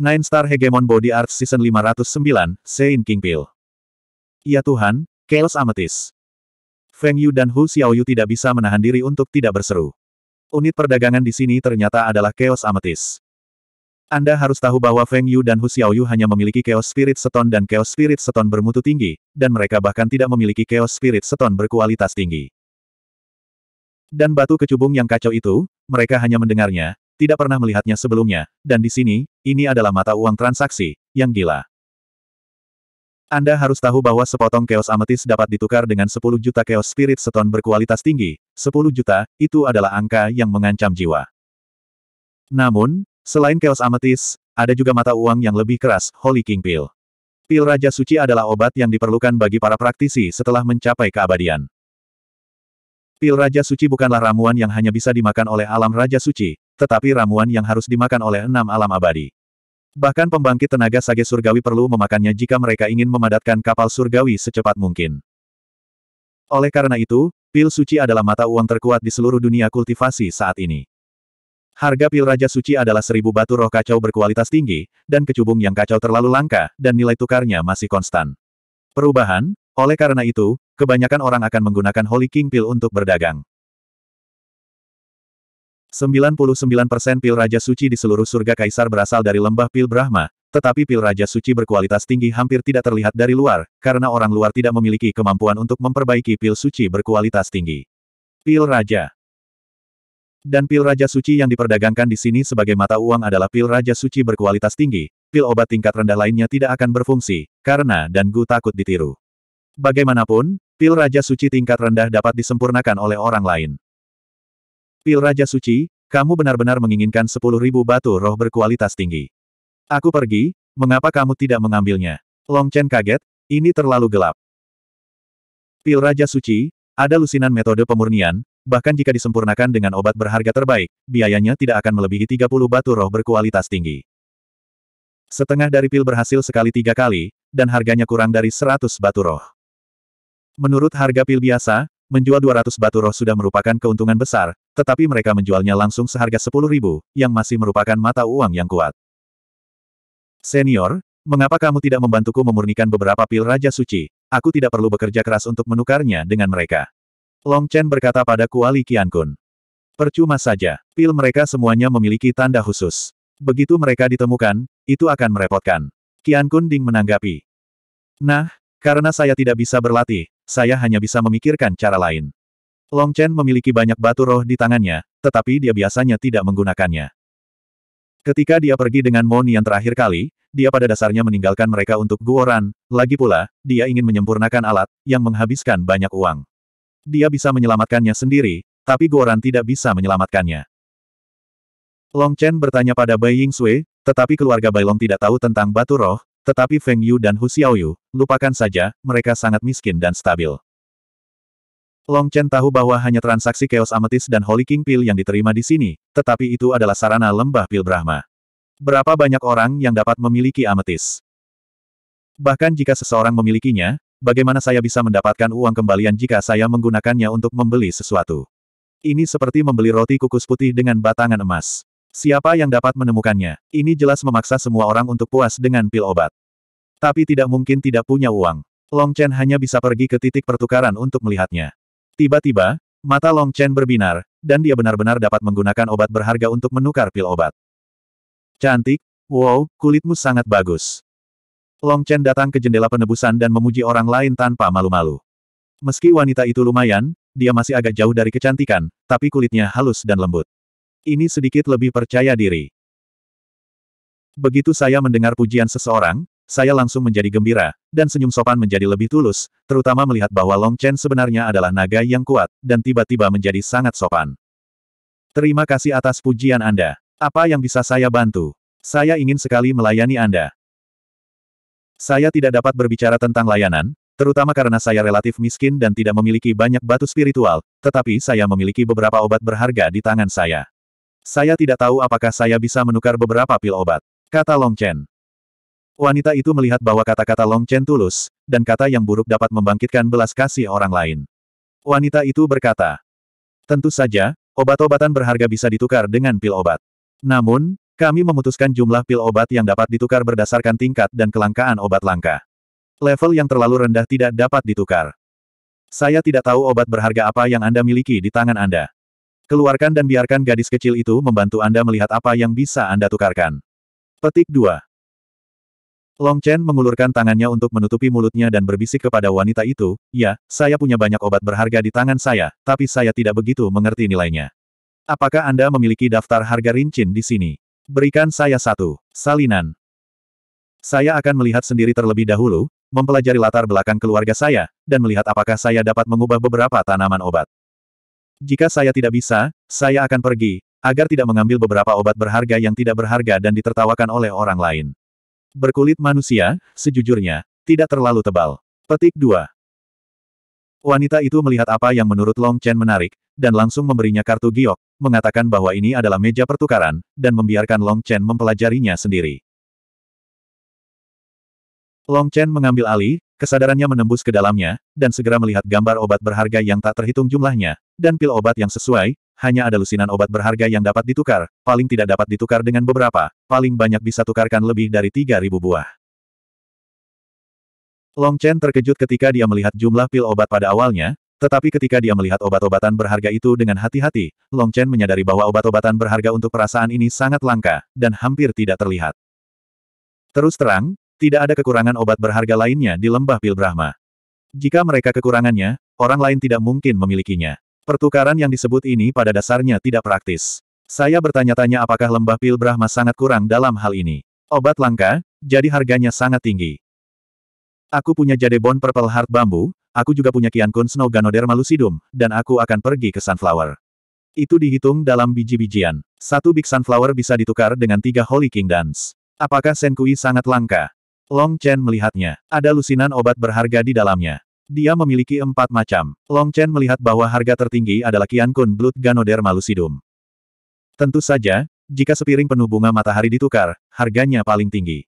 Nine Star Hegemon Body Art Season 509, Sein King Pil. Ya Tuhan, Chaos Amethyst. Feng Yu dan Hu Xiaoyu tidak bisa menahan diri untuk tidak berseru. Unit perdagangan di sini ternyata adalah Chaos Amethyst. Anda harus tahu bahwa Feng Yu dan Hu Xiaoyu hanya memiliki Chaos Spirit Seton dan Chaos Spirit Seton bermutu tinggi, dan mereka bahkan tidak memiliki Chaos Spirit Seton berkualitas tinggi. Dan batu kecubung yang kacau itu, mereka hanya mendengarnya, tidak pernah melihatnya sebelumnya, dan di sini, ini adalah mata uang transaksi, yang gila. Anda harus tahu bahwa sepotong keos ametis dapat ditukar dengan 10 juta keos spirit seton berkualitas tinggi, 10 juta, itu adalah angka yang mengancam jiwa. Namun, selain keos ametis, ada juga mata uang yang lebih keras, Holy King Pill. Pil Raja Suci adalah obat yang diperlukan bagi para praktisi setelah mencapai keabadian. Pil Raja Suci bukanlah ramuan yang hanya bisa dimakan oleh alam Raja Suci, tetapi ramuan yang harus dimakan oleh enam alam abadi. Bahkan pembangkit tenaga sage surgawi perlu memakannya jika mereka ingin memadatkan kapal surgawi secepat mungkin. Oleh karena itu, pil suci adalah mata uang terkuat di seluruh dunia kultivasi saat ini. Harga pil Raja Suci adalah seribu batu roh kacau berkualitas tinggi, dan kecubung yang kacau terlalu langka, dan nilai tukarnya masih konstan. Perubahan, oleh karena itu, kebanyakan orang akan menggunakan Holy King Pil untuk berdagang. 99% pil Raja Suci di seluruh surga Kaisar berasal dari lembah pil Brahma, tetapi pil Raja Suci berkualitas tinggi hampir tidak terlihat dari luar, karena orang luar tidak memiliki kemampuan untuk memperbaiki pil suci berkualitas tinggi. Pil Raja Dan pil Raja Suci yang diperdagangkan di sini sebagai mata uang adalah pil Raja Suci berkualitas tinggi, pil obat tingkat rendah lainnya tidak akan berfungsi, karena dan Gu takut ditiru. Bagaimanapun, pil Raja Suci tingkat rendah dapat disempurnakan oleh orang lain. Pil Raja Suci, kamu benar-benar menginginkan sepuluh ribu batu roh berkualitas tinggi. Aku pergi, mengapa kamu tidak mengambilnya? Long Chen kaget, ini terlalu gelap. Pil Raja Suci, ada lusinan metode pemurnian, bahkan jika disempurnakan dengan obat berharga terbaik, biayanya tidak akan melebihi 30 batu roh berkualitas tinggi. Setengah dari pil berhasil sekali tiga kali, dan harganya kurang dari 100 batu roh. Menurut harga pil biasa, menjual 200 batu roh sudah merupakan keuntungan besar, tetapi mereka menjualnya langsung seharga 10 ribu, yang masih merupakan mata uang yang kuat. Senior, mengapa kamu tidak membantuku memurnikan beberapa pil Raja Suci? Aku tidak perlu bekerja keras untuk menukarnya dengan mereka. Long Chen berkata pada Kuali Kun. Percuma saja, pil mereka semuanya memiliki tanda khusus. Begitu mereka ditemukan, itu akan merepotkan. Kun Ding menanggapi. Nah, karena saya tidak bisa berlatih, saya hanya bisa memikirkan cara lain. Long Chen memiliki banyak batu roh di tangannya, tetapi dia biasanya tidak menggunakannya. Ketika dia pergi dengan Mon yang terakhir kali, dia pada dasarnya meninggalkan mereka untuk Guoran, lagi pula, dia ingin menyempurnakan alat, yang menghabiskan banyak uang. Dia bisa menyelamatkannya sendiri, tapi Guoran tidak bisa menyelamatkannya. Long Chen bertanya pada Bai Ying Sui, tetapi keluarga Bai Long tidak tahu tentang batu roh, tetapi Feng Yu dan Hu Xiaoyu, lupakan saja, mereka sangat miskin dan stabil. Long Chen tahu bahwa hanya transaksi Chaos Amethyst dan Holy King Pill yang diterima di sini, tetapi itu adalah sarana lembah Pil Brahma. Berapa banyak orang yang dapat memiliki Amethyst? Bahkan jika seseorang memilikinya, bagaimana saya bisa mendapatkan uang kembalian jika saya menggunakannya untuk membeli sesuatu? Ini seperti membeli roti kukus putih dengan batangan emas. Siapa yang dapat menemukannya? Ini jelas memaksa semua orang untuk puas dengan pil obat. Tapi tidak mungkin tidak punya uang. Long Chen hanya bisa pergi ke titik pertukaran untuk melihatnya. Tiba-tiba, mata Long Chen berbinar, dan dia benar-benar dapat menggunakan obat berharga untuk menukar pil obat. Cantik, wow, kulitmu sangat bagus. Long Chen datang ke jendela penebusan dan memuji orang lain tanpa malu-malu. Meski wanita itu lumayan, dia masih agak jauh dari kecantikan, tapi kulitnya halus dan lembut. Ini sedikit lebih percaya diri. Begitu saya mendengar pujian seseorang, saya langsung menjadi gembira, dan senyum sopan menjadi lebih tulus, terutama melihat bahwa Long Chen sebenarnya adalah naga yang kuat, dan tiba-tiba menjadi sangat sopan. Terima kasih atas pujian Anda. Apa yang bisa saya bantu? Saya ingin sekali melayani Anda. Saya tidak dapat berbicara tentang layanan, terutama karena saya relatif miskin dan tidak memiliki banyak batu spiritual, tetapi saya memiliki beberapa obat berharga di tangan saya. Saya tidak tahu apakah saya bisa menukar beberapa pil obat. Kata Long Chen. Wanita itu melihat bahwa kata-kata Long Chen tulus, dan kata yang buruk dapat membangkitkan belas kasih orang lain. Wanita itu berkata, Tentu saja, obat-obatan berharga bisa ditukar dengan pil obat. Namun, kami memutuskan jumlah pil obat yang dapat ditukar berdasarkan tingkat dan kelangkaan obat langka. Level yang terlalu rendah tidak dapat ditukar. Saya tidak tahu obat berharga apa yang Anda miliki di tangan Anda. Keluarkan dan biarkan gadis kecil itu membantu Anda melihat apa yang bisa Anda tukarkan. Petik 2. Long Chen mengulurkan tangannya untuk menutupi mulutnya dan berbisik kepada wanita itu, Ya, saya punya banyak obat berharga di tangan saya, tapi saya tidak begitu mengerti nilainya. Apakah Anda memiliki daftar harga rincin di sini? Berikan saya satu. Salinan. Saya akan melihat sendiri terlebih dahulu, mempelajari latar belakang keluarga saya, dan melihat apakah saya dapat mengubah beberapa tanaman obat. Jika saya tidak bisa, saya akan pergi, agar tidak mengambil beberapa obat berharga yang tidak berharga dan ditertawakan oleh orang lain. Berkulit manusia, sejujurnya, tidak terlalu tebal. Petik 2. Wanita itu melihat apa yang menurut Long Chen menarik, dan langsung memberinya kartu giok, mengatakan bahwa ini adalah meja pertukaran, dan membiarkan Long Chen mempelajarinya sendiri. Long Chen mengambil alih, Kesadarannya menembus ke dalamnya, dan segera melihat gambar obat berharga yang tak terhitung jumlahnya, dan pil obat yang sesuai, hanya ada lusinan obat berharga yang dapat ditukar, paling tidak dapat ditukar dengan beberapa, paling banyak bisa tukarkan lebih dari 3.000 buah. Long Chen terkejut ketika dia melihat jumlah pil obat pada awalnya, tetapi ketika dia melihat obat-obatan berharga itu dengan hati-hati, Long Chen menyadari bahwa obat-obatan berharga untuk perasaan ini sangat langka, dan hampir tidak terlihat. Terus terang, tidak ada kekurangan obat berharga lainnya di lembah Pil Brahma. Jika mereka kekurangannya, orang lain tidak mungkin memilikinya. Pertukaran yang disebut ini pada dasarnya tidak praktis. Saya bertanya-tanya apakah lembah Pil Brahma sangat kurang dalam hal ini. Obat langka, jadi harganya sangat tinggi. Aku punya Jadebon Purple Heart Bambu, aku juga punya Kian Kun Snow Ganoderma Lucidum, dan aku akan pergi ke Sunflower. Itu dihitung dalam biji-bijian. Satu Big Sunflower bisa ditukar dengan tiga Holy King Dance. Apakah Senkui sangat langka? Long Chen melihatnya. Ada lusinan obat berharga di dalamnya. Dia memiliki empat macam. Long Chen melihat bahwa harga tertinggi adalah Kian Kun Blood Ganoderma Lucidum. Tentu saja, jika sepiring penuh bunga matahari ditukar, harganya paling tinggi.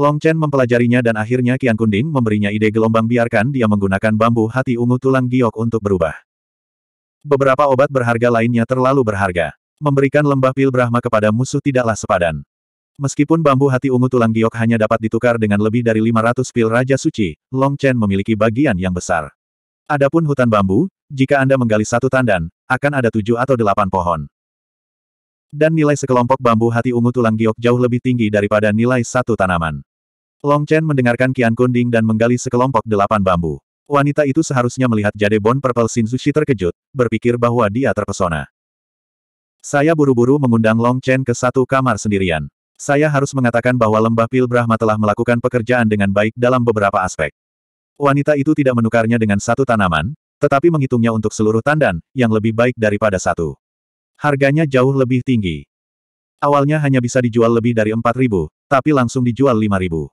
Long Chen mempelajarinya dan akhirnya Kian Kun Ding memberinya ide gelombang biarkan dia menggunakan bambu hati ungu tulang giok untuk berubah. Beberapa obat berharga lainnya terlalu berharga. Memberikan lembah pil Brahma kepada musuh tidaklah sepadan. Meskipun bambu hati ungu tulang giok hanya dapat ditukar dengan lebih dari 500 pil Raja Suci, Long Chen memiliki bagian yang besar. Adapun hutan bambu, jika Anda menggali satu tandan, akan ada tujuh atau delapan pohon. Dan nilai sekelompok bambu hati ungu tulang giok jauh lebih tinggi daripada nilai satu tanaman. Long Chen mendengarkan Kian Kunding dan menggali sekelompok delapan bambu. Wanita itu seharusnya melihat jade bon Purple Shinzushi terkejut, berpikir bahwa dia terpesona. Saya buru-buru mengundang Long Chen ke satu kamar sendirian. Saya harus mengatakan bahwa lembah Pil Brahma telah melakukan pekerjaan dengan baik dalam beberapa aspek. Wanita itu tidak menukarnya dengan satu tanaman, tetapi menghitungnya untuk seluruh tandan, yang lebih baik daripada satu. Harganya jauh lebih tinggi. Awalnya hanya bisa dijual lebih dari 4.000, tapi langsung dijual 5.000.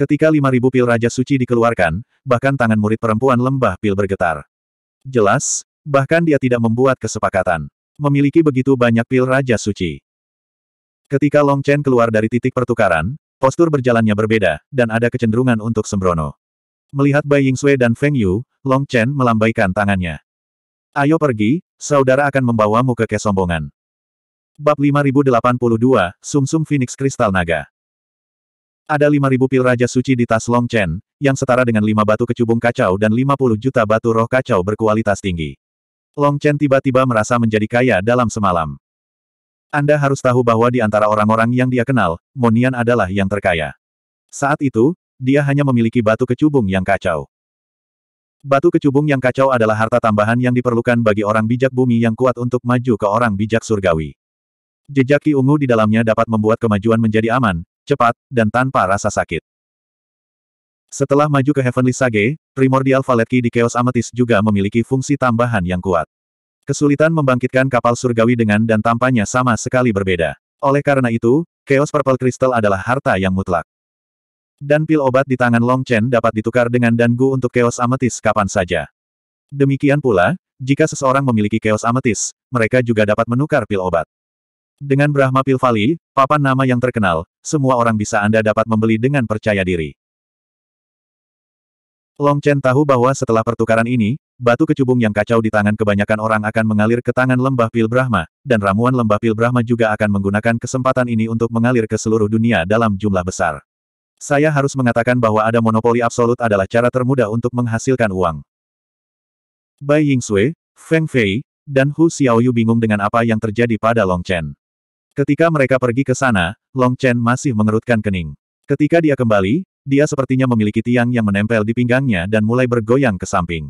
Ketika 5.000 pil Raja Suci dikeluarkan, bahkan tangan murid perempuan lembah pil bergetar. Jelas, bahkan dia tidak membuat kesepakatan. Memiliki begitu banyak pil Raja Suci. Ketika Long Chen keluar dari titik pertukaran, postur berjalannya berbeda, dan ada kecenderungan untuk sembrono. Melihat Bai Ying Sui dan Feng Yu, Long Chen melambaikan tangannya. Ayo pergi, saudara akan membawamu ke kesombongan. Bab 5082, Sumsum -sum Phoenix Kristal Naga Ada 5000 pil Raja Suci di tas Long Chen, yang setara dengan 5 batu kecubung kacau dan 50 juta batu roh kacau berkualitas tinggi. Long Chen tiba-tiba merasa menjadi kaya dalam semalam. Anda harus tahu bahwa di antara orang-orang yang dia kenal, Monian adalah yang terkaya. Saat itu, dia hanya memiliki batu kecubung yang kacau. Batu kecubung yang kacau adalah harta tambahan yang diperlukan bagi orang bijak bumi yang kuat untuk maju ke orang bijak surgawi. Jejak ki ungu di dalamnya dapat membuat kemajuan menjadi aman, cepat, dan tanpa rasa sakit. Setelah maju ke Heavenly Sage, Primordial Valet Key di Chaos Amethyst juga memiliki fungsi tambahan yang kuat. Kesulitan membangkitkan kapal surgawi dengan dan tampaknya sama sekali berbeda. Oleh karena itu, Chaos Purple Crystal adalah harta yang mutlak. Dan pil obat di tangan Long Chen dapat ditukar dengan dangu untuk Chaos Ametis kapan saja. Demikian pula, jika seseorang memiliki Chaos Ametis, mereka juga dapat menukar pil obat. Dengan Brahma Pil Vali, papan nama yang terkenal, semua orang bisa Anda dapat membeli dengan percaya diri. Long Chen tahu bahwa setelah pertukaran ini, batu kecubung yang kacau di tangan kebanyakan orang akan mengalir ke tangan lembah pil Brahma, dan ramuan lembah pil Brahma juga akan menggunakan kesempatan ini untuk mengalir ke seluruh dunia dalam jumlah besar. Saya harus mengatakan bahwa ada monopoli absolut adalah cara termudah untuk menghasilkan uang. Bai Yingxue, Feng Fei, dan Hu Xiaoyu bingung dengan apa yang terjadi pada Long Chen. Ketika mereka pergi ke sana, Long Chen masih mengerutkan kening. Ketika dia kembali, dia sepertinya memiliki tiang yang menempel di pinggangnya dan mulai bergoyang ke samping.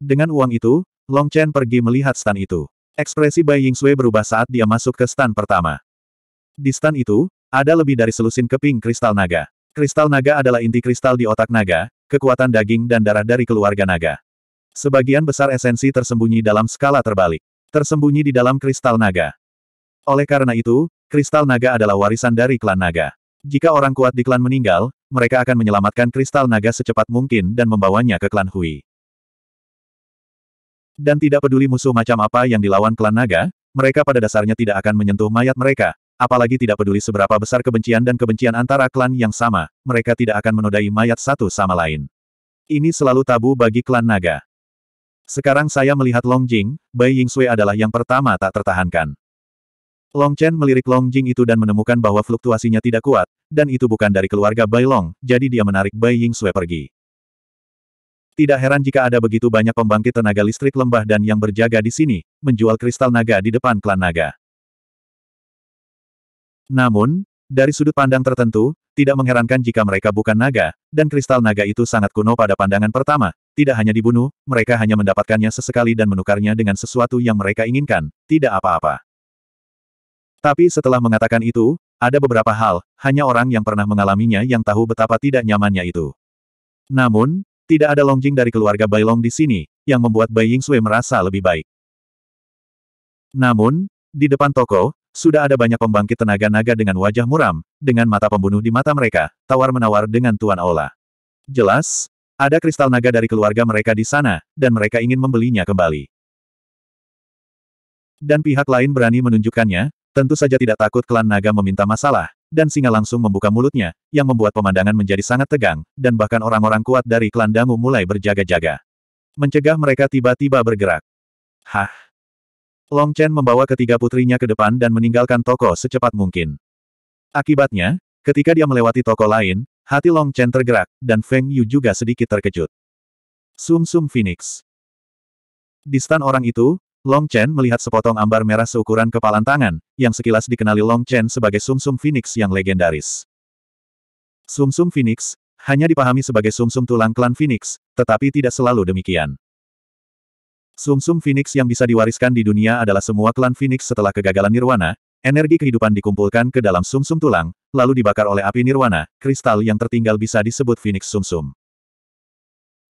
Dengan uang itu, Long Chen pergi melihat stan itu. Ekspresi Bai Ying Sui berubah saat dia masuk ke stan pertama. Di stan itu, ada lebih dari selusin keping kristal naga. Kristal naga adalah inti kristal di otak naga, kekuatan daging dan darah dari keluarga naga. Sebagian besar esensi tersembunyi dalam skala terbalik. Tersembunyi di dalam kristal naga. Oleh karena itu, kristal naga adalah warisan dari klan naga. Jika orang kuat di klan meninggal, mereka akan menyelamatkan kristal naga secepat mungkin dan membawanya ke klan Hui dan tidak peduli musuh macam apa yang dilawan klan naga, mereka pada dasarnya tidak akan menyentuh mayat mereka, apalagi tidak peduli seberapa besar kebencian dan kebencian antara klan yang sama, mereka tidak akan menodai mayat satu sama lain. Ini selalu tabu bagi klan naga. Sekarang saya melihat Long Jing, Bai Ying Sui adalah yang pertama tak tertahankan. Long Chen melirik Long Jing itu dan menemukan bahwa fluktuasinya tidak kuat, dan itu bukan dari keluarga Bai Long, jadi dia menarik Bai Ying Sui pergi. Tidak heran jika ada begitu banyak pembangkit tenaga listrik lembah dan yang berjaga di sini, menjual kristal naga di depan klan naga. Namun, dari sudut pandang tertentu, tidak mengherankan jika mereka bukan naga, dan kristal naga itu sangat kuno pada pandangan pertama. Tidak hanya dibunuh, mereka hanya mendapatkannya sesekali dan menukarnya dengan sesuatu yang mereka inginkan, tidak apa-apa. Tapi setelah mengatakan itu, ada beberapa hal, hanya orang yang pernah mengalaminya yang tahu betapa tidak nyamannya itu. Namun, tidak ada Longjing dari keluarga Bailong di sini, yang membuat Bai Ying Sui merasa lebih baik. Namun, di depan toko, sudah ada banyak pembangkit tenaga naga dengan wajah muram, dengan mata pembunuh di mata mereka, tawar-menawar dengan Tuan Aula. Jelas, ada kristal naga dari keluarga mereka di sana, dan mereka ingin membelinya kembali. Dan pihak lain berani menunjukkannya, tentu saja tidak takut klan naga meminta masalah, dan singa langsung membuka mulutnya, yang membuat pemandangan menjadi sangat tegang, dan bahkan orang-orang kuat dari klan Dangu mulai berjaga-jaga. Mencegah mereka tiba-tiba bergerak. Hah? Long Chen membawa ketiga putrinya ke depan dan meninggalkan toko secepat mungkin. Akibatnya, ketika dia melewati toko lain, hati Long Chen tergerak, dan Feng Yu juga sedikit terkejut. Sum Sum Phoenix. Di orang itu, Long Chen melihat sepotong ambar merah seukuran kepalan tangan, yang sekilas dikenali Long Chen sebagai sumsum -sum phoenix yang legendaris. Sumsum -sum phoenix, hanya dipahami sebagai sumsum -sum tulang klan phoenix, tetapi tidak selalu demikian. Sumsum Phoenix yang bisa diwariskan di dunia adalah semua klan Phoenix setelah kegagalan Nirwana, energi kehidupan dikumpulkan ke dalam sumsum -sum tulang, lalu dibakar oleh api Nirwana, kristal yang tertinggal bisa disebut Phoenix Sumsum.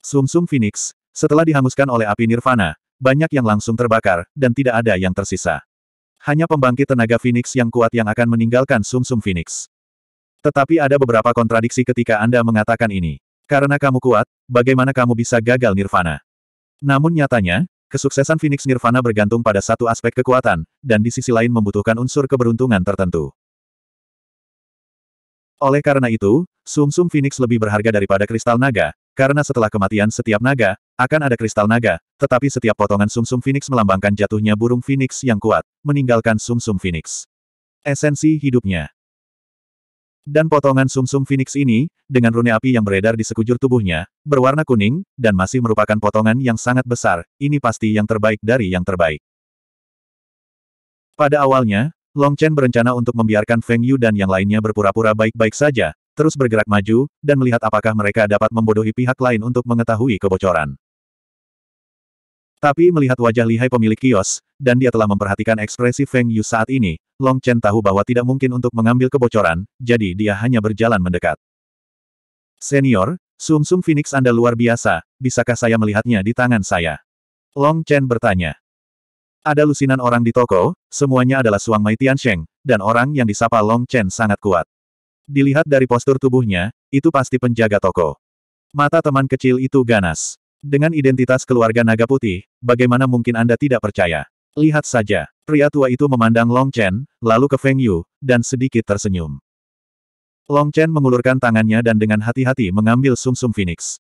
Sumsum -sum Phoenix, setelah dihanguskan oleh api Nirvana, banyak yang langsung terbakar, dan tidak ada yang tersisa. Hanya pembangkit tenaga Phoenix yang kuat yang akan meninggalkan sumsum -sum Phoenix. Tetapi ada beberapa kontradiksi ketika Anda mengatakan ini. Karena kamu kuat, bagaimana kamu bisa gagal Nirvana? Namun nyatanya, kesuksesan Phoenix Nirvana bergantung pada satu aspek kekuatan, dan di sisi lain membutuhkan unsur keberuntungan tertentu. Oleh karena itu, sumsum -sum Phoenix lebih berharga daripada kristal naga, karena setelah kematian setiap naga, akan ada kristal naga, tetapi setiap potongan sumsum -sum phoenix melambangkan jatuhnya burung phoenix yang kuat, meninggalkan sumsum -sum phoenix. Esensi hidupnya. Dan potongan sumsum -sum phoenix ini, dengan rune api yang beredar di sekujur tubuhnya, berwarna kuning, dan masih merupakan potongan yang sangat besar, ini pasti yang terbaik dari yang terbaik. Pada awalnya, Long Chen berencana untuk membiarkan Feng Yu dan yang lainnya berpura-pura baik-baik saja, terus bergerak maju, dan melihat apakah mereka dapat membodohi pihak lain untuk mengetahui kebocoran. Tapi melihat wajah lihai pemilik kios, dan dia telah memperhatikan ekspresi Feng Yu saat ini, Long Chen tahu bahwa tidak mungkin untuk mengambil kebocoran, jadi dia hanya berjalan mendekat. Senior, sumsum -sum Phoenix Anda luar biasa, bisakah saya melihatnya di tangan saya? Long Chen bertanya. Ada lusinan orang di toko, semuanya adalah Suang Mai Tian Sheng dan orang yang disapa Long Chen sangat kuat. Dilihat dari postur tubuhnya, itu pasti penjaga toko. Mata teman kecil itu ganas. Dengan identitas keluarga naga putih, bagaimana mungkin Anda tidak percaya? Lihat saja, pria tua itu memandang Long Chen, lalu ke Feng Yu, dan sedikit tersenyum. Long Chen mengulurkan tangannya dan dengan hati-hati mengambil sumsum -sum Phoenix.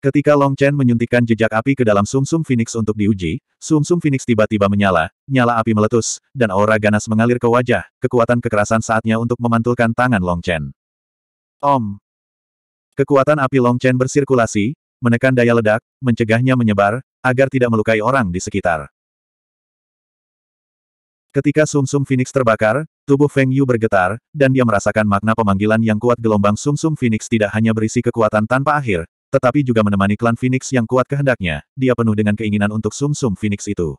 Ketika Long Chen menyuntikkan jejak api ke dalam sumsum -sum Phoenix untuk diuji, sumsum -sum Phoenix tiba-tiba menyala, nyala api meletus, dan aura ganas mengalir ke wajah, kekuatan kekerasan saatnya untuk memantulkan tangan Long Chen. Om. Kekuatan api Long Chen bersirkulasi, menekan daya ledak, mencegahnya menyebar, agar tidak melukai orang di sekitar. Ketika sumsum -sum Phoenix terbakar, tubuh Feng Yu bergetar, dan dia merasakan makna pemanggilan yang kuat gelombang sumsum -sum Phoenix tidak hanya berisi kekuatan tanpa akhir, tetapi juga menemani klan Phoenix yang kuat kehendaknya, dia penuh dengan keinginan untuk sumsum sum Phoenix itu.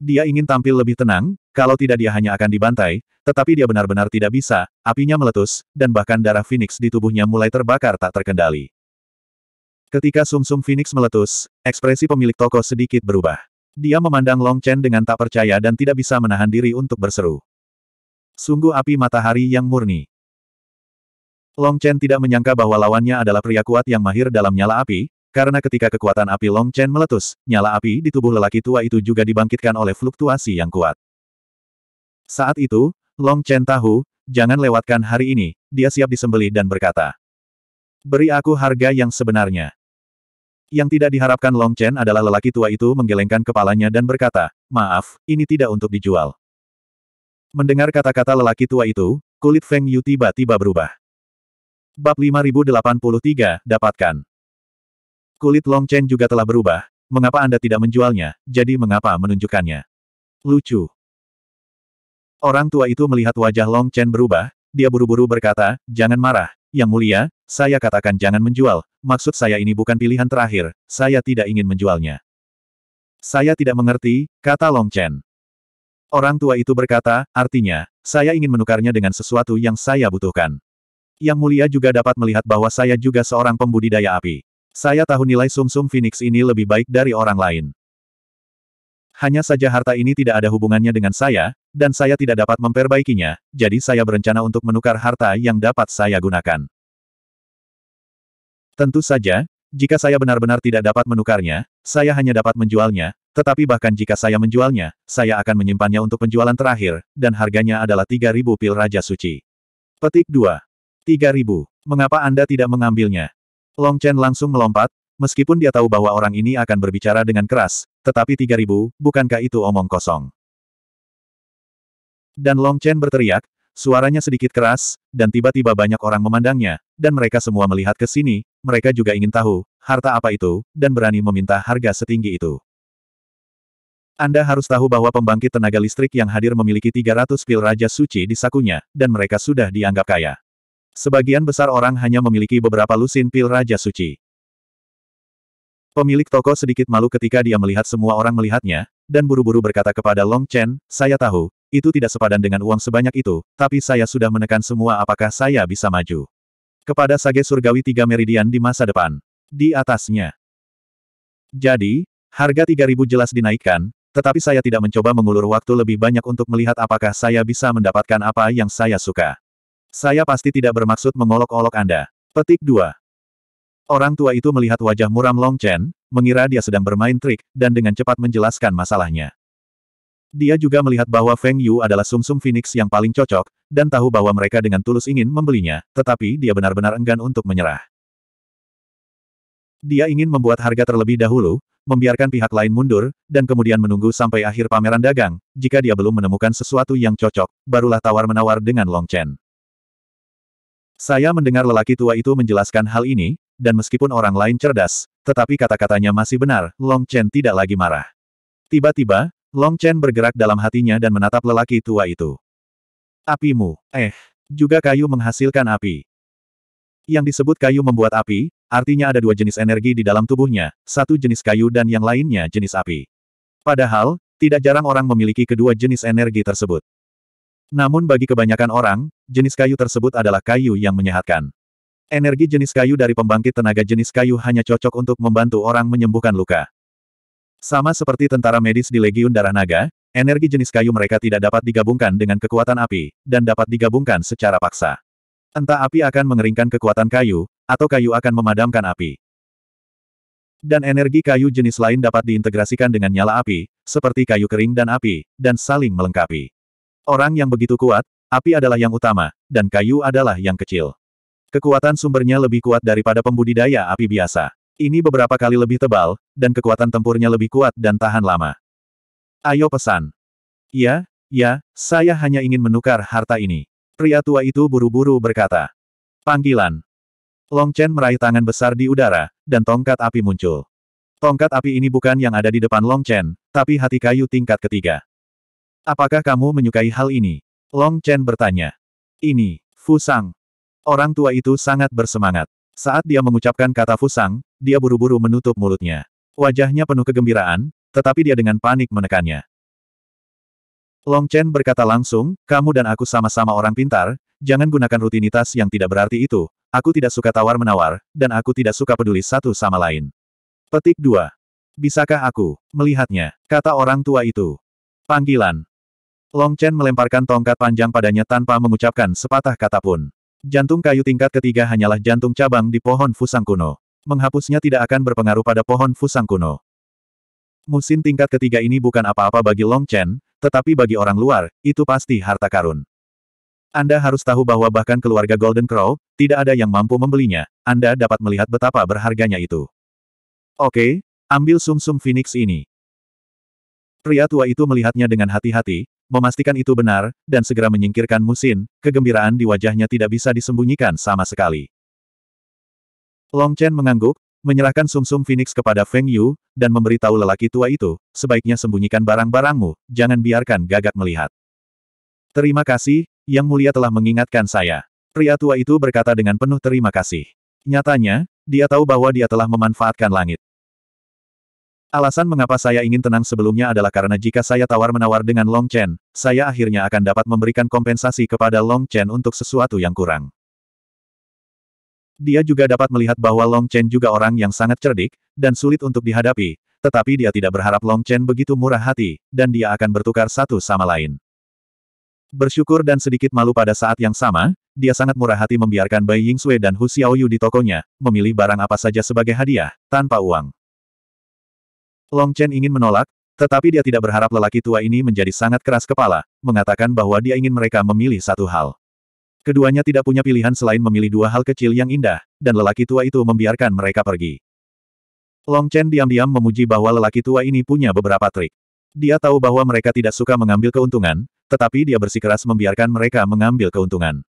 Dia ingin tampil lebih tenang, kalau tidak dia hanya akan dibantai, tetapi dia benar-benar tidak bisa, apinya meletus, dan bahkan darah Phoenix di tubuhnya mulai terbakar tak terkendali. Ketika sumsum -sum Phoenix meletus, ekspresi pemilik toko sedikit berubah. Dia memandang Long Chen dengan tak percaya dan tidak bisa menahan diri untuk berseru. Sungguh api matahari yang murni. Long Chen tidak menyangka bahwa lawannya adalah pria kuat yang mahir dalam nyala api, karena ketika kekuatan api Long Chen meletus, nyala api di tubuh lelaki tua itu juga dibangkitkan oleh fluktuasi yang kuat. Saat itu, Long Chen tahu, jangan lewatkan hari ini, dia siap disembelih dan berkata, Beri aku harga yang sebenarnya. Yang tidak diharapkan Long Chen adalah lelaki tua itu menggelengkan kepalanya dan berkata, Maaf, ini tidak untuk dijual. Mendengar kata-kata lelaki tua itu, kulit Feng Yu tiba-tiba berubah. Bab 5083, dapatkan. Kulit Long Chen juga telah berubah, mengapa Anda tidak menjualnya, jadi mengapa menunjukkannya? Lucu. Orang tua itu melihat wajah Long Chen berubah, dia buru-buru berkata, jangan marah, yang mulia, saya katakan jangan menjual, maksud saya ini bukan pilihan terakhir, saya tidak ingin menjualnya. Saya tidak mengerti, kata Long Chen. Orang tua itu berkata, artinya, saya ingin menukarnya dengan sesuatu yang saya butuhkan. Yang mulia juga dapat melihat bahwa saya juga seorang pembudidaya api. Saya tahu nilai sumsum -sum Phoenix ini lebih baik dari orang lain. Hanya saja harta ini tidak ada hubungannya dengan saya, dan saya tidak dapat memperbaikinya, jadi saya berencana untuk menukar harta yang dapat saya gunakan. Tentu saja, jika saya benar-benar tidak dapat menukarnya, saya hanya dapat menjualnya, tetapi bahkan jika saya menjualnya, saya akan menyimpannya untuk penjualan terakhir, dan harganya adalah 3.000 pil Raja Suci. Petik 2. Tiga ribu. Mengapa Anda tidak mengambilnya? Long Chen langsung melompat, meskipun dia tahu bahwa orang ini akan berbicara dengan keras, tetapi tiga ribu, bukankah itu omong kosong? Dan Long Chen berteriak, suaranya sedikit keras, dan tiba-tiba banyak orang memandangnya, dan mereka semua melihat ke sini, mereka juga ingin tahu, harta apa itu, dan berani meminta harga setinggi itu. Anda harus tahu bahwa pembangkit tenaga listrik yang hadir memiliki 300 pil Raja Suci di sakunya, dan mereka sudah dianggap kaya. Sebagian besar orang hanya memiliki beberapa lusin pil Raja Suci. Pemilik toko sedikit malu ketika dia melihat semua orang melihatnya, dan buru-buru berkata kepada Long Chen, saya tahu, itu tidak sepadan dengan uang sebanyak itu, tapi saya sudah menekan semua apakah saya bisa maju. Kepada Sage Surgawi Tiga Meridian di masa depan. Di atasnya. Jadi, harga 3000 jelas dinaikkan, tetapi saya tidak mencoba mengulur waktu lebih banyak untuk melihat apakah saya bisa mendapatkan apa yang saya suka. Saya pasti tidak bermaksud mengolok-olok Anda. Petik 2. Orang tua itu melihat wajah muram Long Chen, mengira dia sedang bermain trik, dan dengan cepat menjelaskan masalahnya. Dia juga melihat bahwa Feng Yu adalah sumsum -sum Phoenix yang paling cocok, dan tahu bahwa mereka dengan tulus ingin membelinya, tetapi dia benar-benar enggan untuk menyerah. Dia ingin membuat harga terlebih dahulu, membiarkan pihak lain mundur, dan kemudian menunggu sampai akhir pameran dagang, jika dia belum menemukan sesuatu yang cocok, barulah tawar-menawar dengan Long Chen. Saya mendengar lelaki tua itu menjelaskan hal ini, dan meskipun orang lain cerdas, tetapi kata-katanya masih benar, Long Chen tidak lagi marah. Tiba-tiba, Long Chen bergerak dalam hatinya dan menatap lelaki tua itu. Apimu, eh, juga kayu menghasilkan api. Yang disebut kayu membuat api, artinya ada dua jenis energi di dalam tubuhnya, satu jenis kayu dan yang lainnya jenis api. Padahal, tidak jarang orang memiliki kedua jenis energi tersebut. Namun bagi kebanyakan orang, jenis kayu tersebut adalah kayu yang menyehatkan. Energi jenis kayu dari pembangkit tenaga jenis kayu hanya cocok untuk membantu orang menyembuhkan luka. Sama seperti tentara medis di Legiun Darah Naga, energi jenis kayu mereka tidak dapat digabungkan dengan kekuatan api, dan dapat digabungkan secara paksa. Entah api akan mengeringkan kekuatan kayu, atau kayu akan memadamkan api. Dan energi kayu jenis lain dapat diintegrasikan dengan nyala api, seperti kayu kering dan api, dan saling melengkapi. Orang yang begitu kuat, api adalah yang utama, dan kayu adalah yang kecil. Kekuatan sumbernya lebih kuat daripada pembudidaya api biasa. Ini beberapa kali lebih tebal, dan kekuatan tempurnya lebih kuat dan tahan lama. Ayo pesan. Ya, ya, saya hanya ingin menukar harta ini. Pria tua itu buru-buru berkata. Panggilan. Long Chen meraih tangan besar di udara, dan tongkat api muncul. Tongkat api ini bukan yang ada di depan Long Chen, tapi hati kayu tingkat ketiga. Apakah kamu menyukai hal ini? Long Chen bertanya. Ini, Fusang. Orang tua itu sangat bersemangat. Saat dia mengucapkan kata Fusang, dia buru-buru menutup mulutnya. Wajahnya penuh kegembiraan, tetapi dia dengan panik menekannya. Long Chen berkata langsung, kamu dan aku sama-sama orang pintar, jangan gunakan rutinitas yang tidak berarti itu, aku tidak suka tawar-menawar, dan aku tidak suka peduli satu sama lain. Petik 2. Bisakah aku melihatnya? Kata orang tua itu. Panggilan. Long Chen melemparkan tongkat panjang padanya tanpa mengucapkan sepatah kata pun. Jantung kayu tingkat ketiga hanyalah jantung cabang di pohon fusang kuno. Menghapusnya tidak akan berpengaruh pada pohon fusang kuno. Musim tingkat ketiga ini bukan apa-apa bagi Long Chen, tetapi bagi orang luar, itu pasti harta karun. Anda harus tahu bahwa bahkan keluarga Golden Crow, tidak ada yang mampu membelinya. Anda dapat melihat betapa berharganya itu. Oke, ambil sumsum -sum Phoenix ini. Pria tua itu melihatnya dengan hati-hati, memastikan itu benar, dan segera menyingkirkan Musin, kegembiraan di wajahnya tidak bisa disembunyikan sama sekali. Long Chen mengangguk, menyerahkan sumsum -sum Phoenix kepada Feng Yu, dan memberitahu lelaki tua itu, sebaiknya sembunyikan barang-barangmu, jangan biarkan gagak melihat. Terima kasih, Yang Mulia telah mengingatkan saya. Pria tua itu berkata dengan penuh terima kasih. Nyatanya, dia tahu bahwa dia telah memanfaatkan langit. Alasan mengapa saya ingin tenang sebelumnya adalah karena jika saya tawar-menawar dengan Long Chen, saya akhirnya akan dapat memberikan kompensasi kepada Long Chen untuk sesuatu yang kurang. Dia juga dapat melihat bahwa Long Chen juga orang yang sangat cerdik, dan sulit untuk dihadapi, tetapi dia tidak berharap Long Chen begitu murah hati, dan dia akan bertukar satu sama lain. Bersyukur dan sedikit malu pada saat yang sama, dia sangat murah hati membiarkan Bai Yingsui dan Hu Xiaoyu di tokonya, memilih barang apa saja sebagai hadiah, tanpa uang. Long Chen ingin menolak, tetapi dia tidak berharap lelaki tua ini menjadi sangat keras kepala, mengatakan bahwa dia ingin mereka memilih satu hal. Keduanya tidak punya pilihan selain memilih dua hal kecil yang indah, dan lelaki tua itu membiarkan mereka pergi. Long Chen diam-diam memuji bahwa lelaki tua ini punya beberapa trik. Dia tahu bahwa mereka tidak suka mengambil keuntungan, tetapi dia bersikeras membiarkan mereka mengambil keuntungan.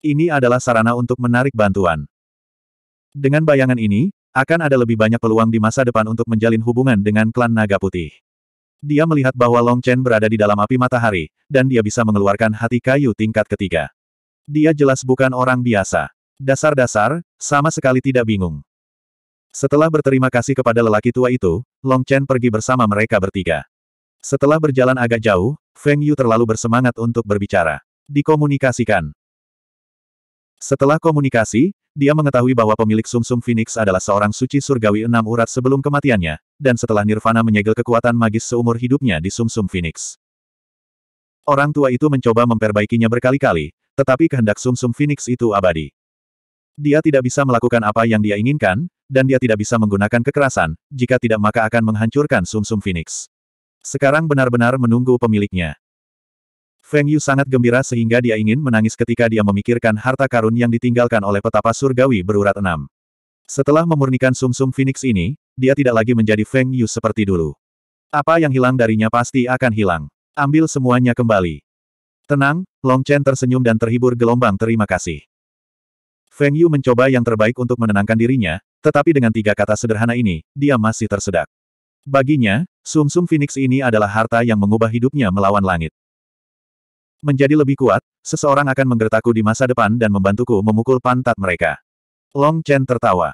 Ini adalah sarana untuk menarik bantuan. Dengan bayangan ini, akan ada lebih banyak peluang di masa depan untuk menjalin hubungan dengan klan Naga Putih. Dia melihat bahwa Long Chen berada di dalam api matahari, dan dia bisa mengeluarkan hati kayu tingkat ketiga. Dia jelas bukan orang biasa. Dasar-dasar, sama sekali tidak bingung. Setelah berterima kasih kepada lelaki tua itu, Long Chen pergi bersama mereka bertiga. Setelah berjalan agak jauh, Feng Yu terlalu bersemangat untuk berbicara. Dikomunikasikan. Setelah komunikasi, dia mengetahui bahwa pemilik sumsum -sum Phoenix adalah seorang suci surgawi enam urat sebelum kematiannya, dan setelah Nirvana menyegel kekuatan magis seumur hidupnya di sumsum -sum Phoenix. Orang tua itu mencoba memperbaikinya berkali-kali, tetapi kehendak sumsum -sum Phoenix itu abadi. Dia tidak bisa melakukan apa yang dia inginkan, dan dia tidak bisa menggunakan kekerasan, jika tidak maka akan menghancurkan sumsum -sum Phoenix. Sekarang benar-benar menunggu pemiliknya. Feng Yu sangat gembira sehingga dia ingin menangis ketika dia memikirkan harta karun yang ditinggalkan oleh petapa surgawi berurat enam. Setelah memurnikan sumsum -sum Phoenix ini, dia tidak lagi menjadi Feng Yu seperti dulu. Apa yang hilang darinya pasti akan hilang. Ambil semuanya kembali. Tenang, Long Chen tersenyum dan terhibur gelombang terima kasih. Feng Yu mencoba yang terbaik untuk menenangkan dirinya, tetapi dengan tiga kata sederhana ini, dia masih tersedak. Baginya, sumsum -sum Phoenix ini adalah harta yang mengubah hidupnya melawan langit. Menjadi lebih kuat, seseorang akan menggertaku di masa depan dan membantuku memukul pantat mereka. Long Chen tertawa.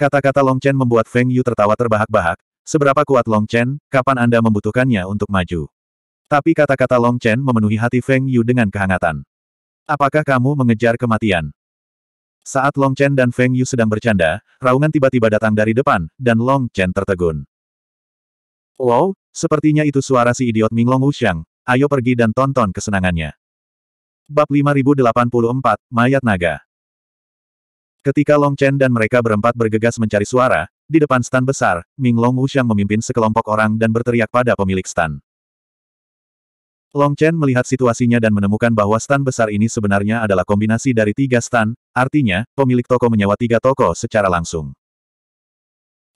Kata-kata Long Chen membuat Feng Yu tertawa terbahak-bahak, seberapa kuat Long Chen, kapan Anda membutuhkannya untuk maju. Tapi kata-kata Long Chen memenuhi hati Feng Yu dengan kehangatan. Apakah kamu mengejar kematian? Saat Long Chen dan Feng Yu sedang bercanda, raungan tiba-tiba datang dari depan, dan Long Chen tertegun. Wow, sepertinya itu suara si idiot Ming Long Wuxiang, ayo pergi dan tonton kesenangannya. Bab 5084, Mayat Naga Ketika Long Chen dan mereka berempat bergegas mencari suara, di depan stan besar, Ming Long Wuxiang memimpin sekelompok orang dan berteriak pada pemilik stan. Long Chen melihat situasinya dan menemukan bahwa stan besar ini sebenarnya adalah kombinasi dari tiga stan, artinya, pemilik toko menyewa tiga toko secara langsung.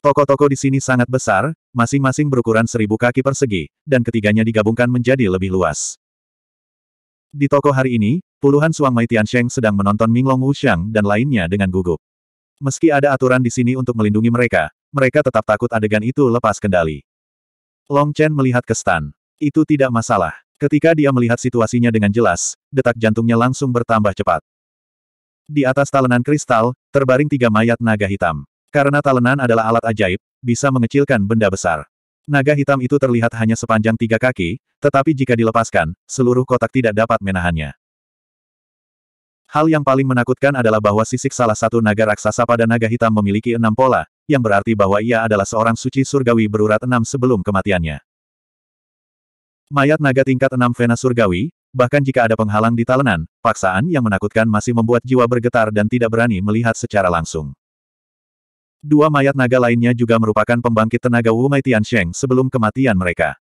Toko-toko di sini sangat besar, masing-masing berukuran seribu kaki persegi, dan ketiganya digabungkan menjadi lebih luas. Di toko hari ini, puluhan Suang Mai Tiansheng sedang menonton Minglong Wuxiang dan lainnya dengan gugup. Meski ada aturan di sini untuk melindungi mereka, mereka tetap takut adegan itu lepas kendali. Long Chen melihat ke Stan. Itu tidak masalah. Ketika dia melihat situasinya dengan jelas, detak jantungnya langsung bertambah cepat. Di atas talenan kristal, terbaring tiga mayat naga hitam. Karena talenan adalah alat ajaib, bisa mengecilkan benda besar. Naga hitam itu terlihat hanya sepanjang tiga kaki, tetapi jika dilepaskan, seluruh kotak tidak dapat menahannya. Hal yang paling menakutkan adalah bahwa sisik salah satu naga raksasa pada naga hitam memiliki enam pola, yang berarti bahwa ia adalah seorang suci surgawi berurat enam sebelum kematiannya. Mayat naga tingkat enam Vena surgawi, bahkan jika ada penghalang di talenan, paksaan yang menakutkan masih membuat jiwa bergetar dan tidak berani melihat secara langsung. Dua mayat naga lainnya juga merupakan pembangkit tenaga Wu Tian Sheng sebelum kematian mereka.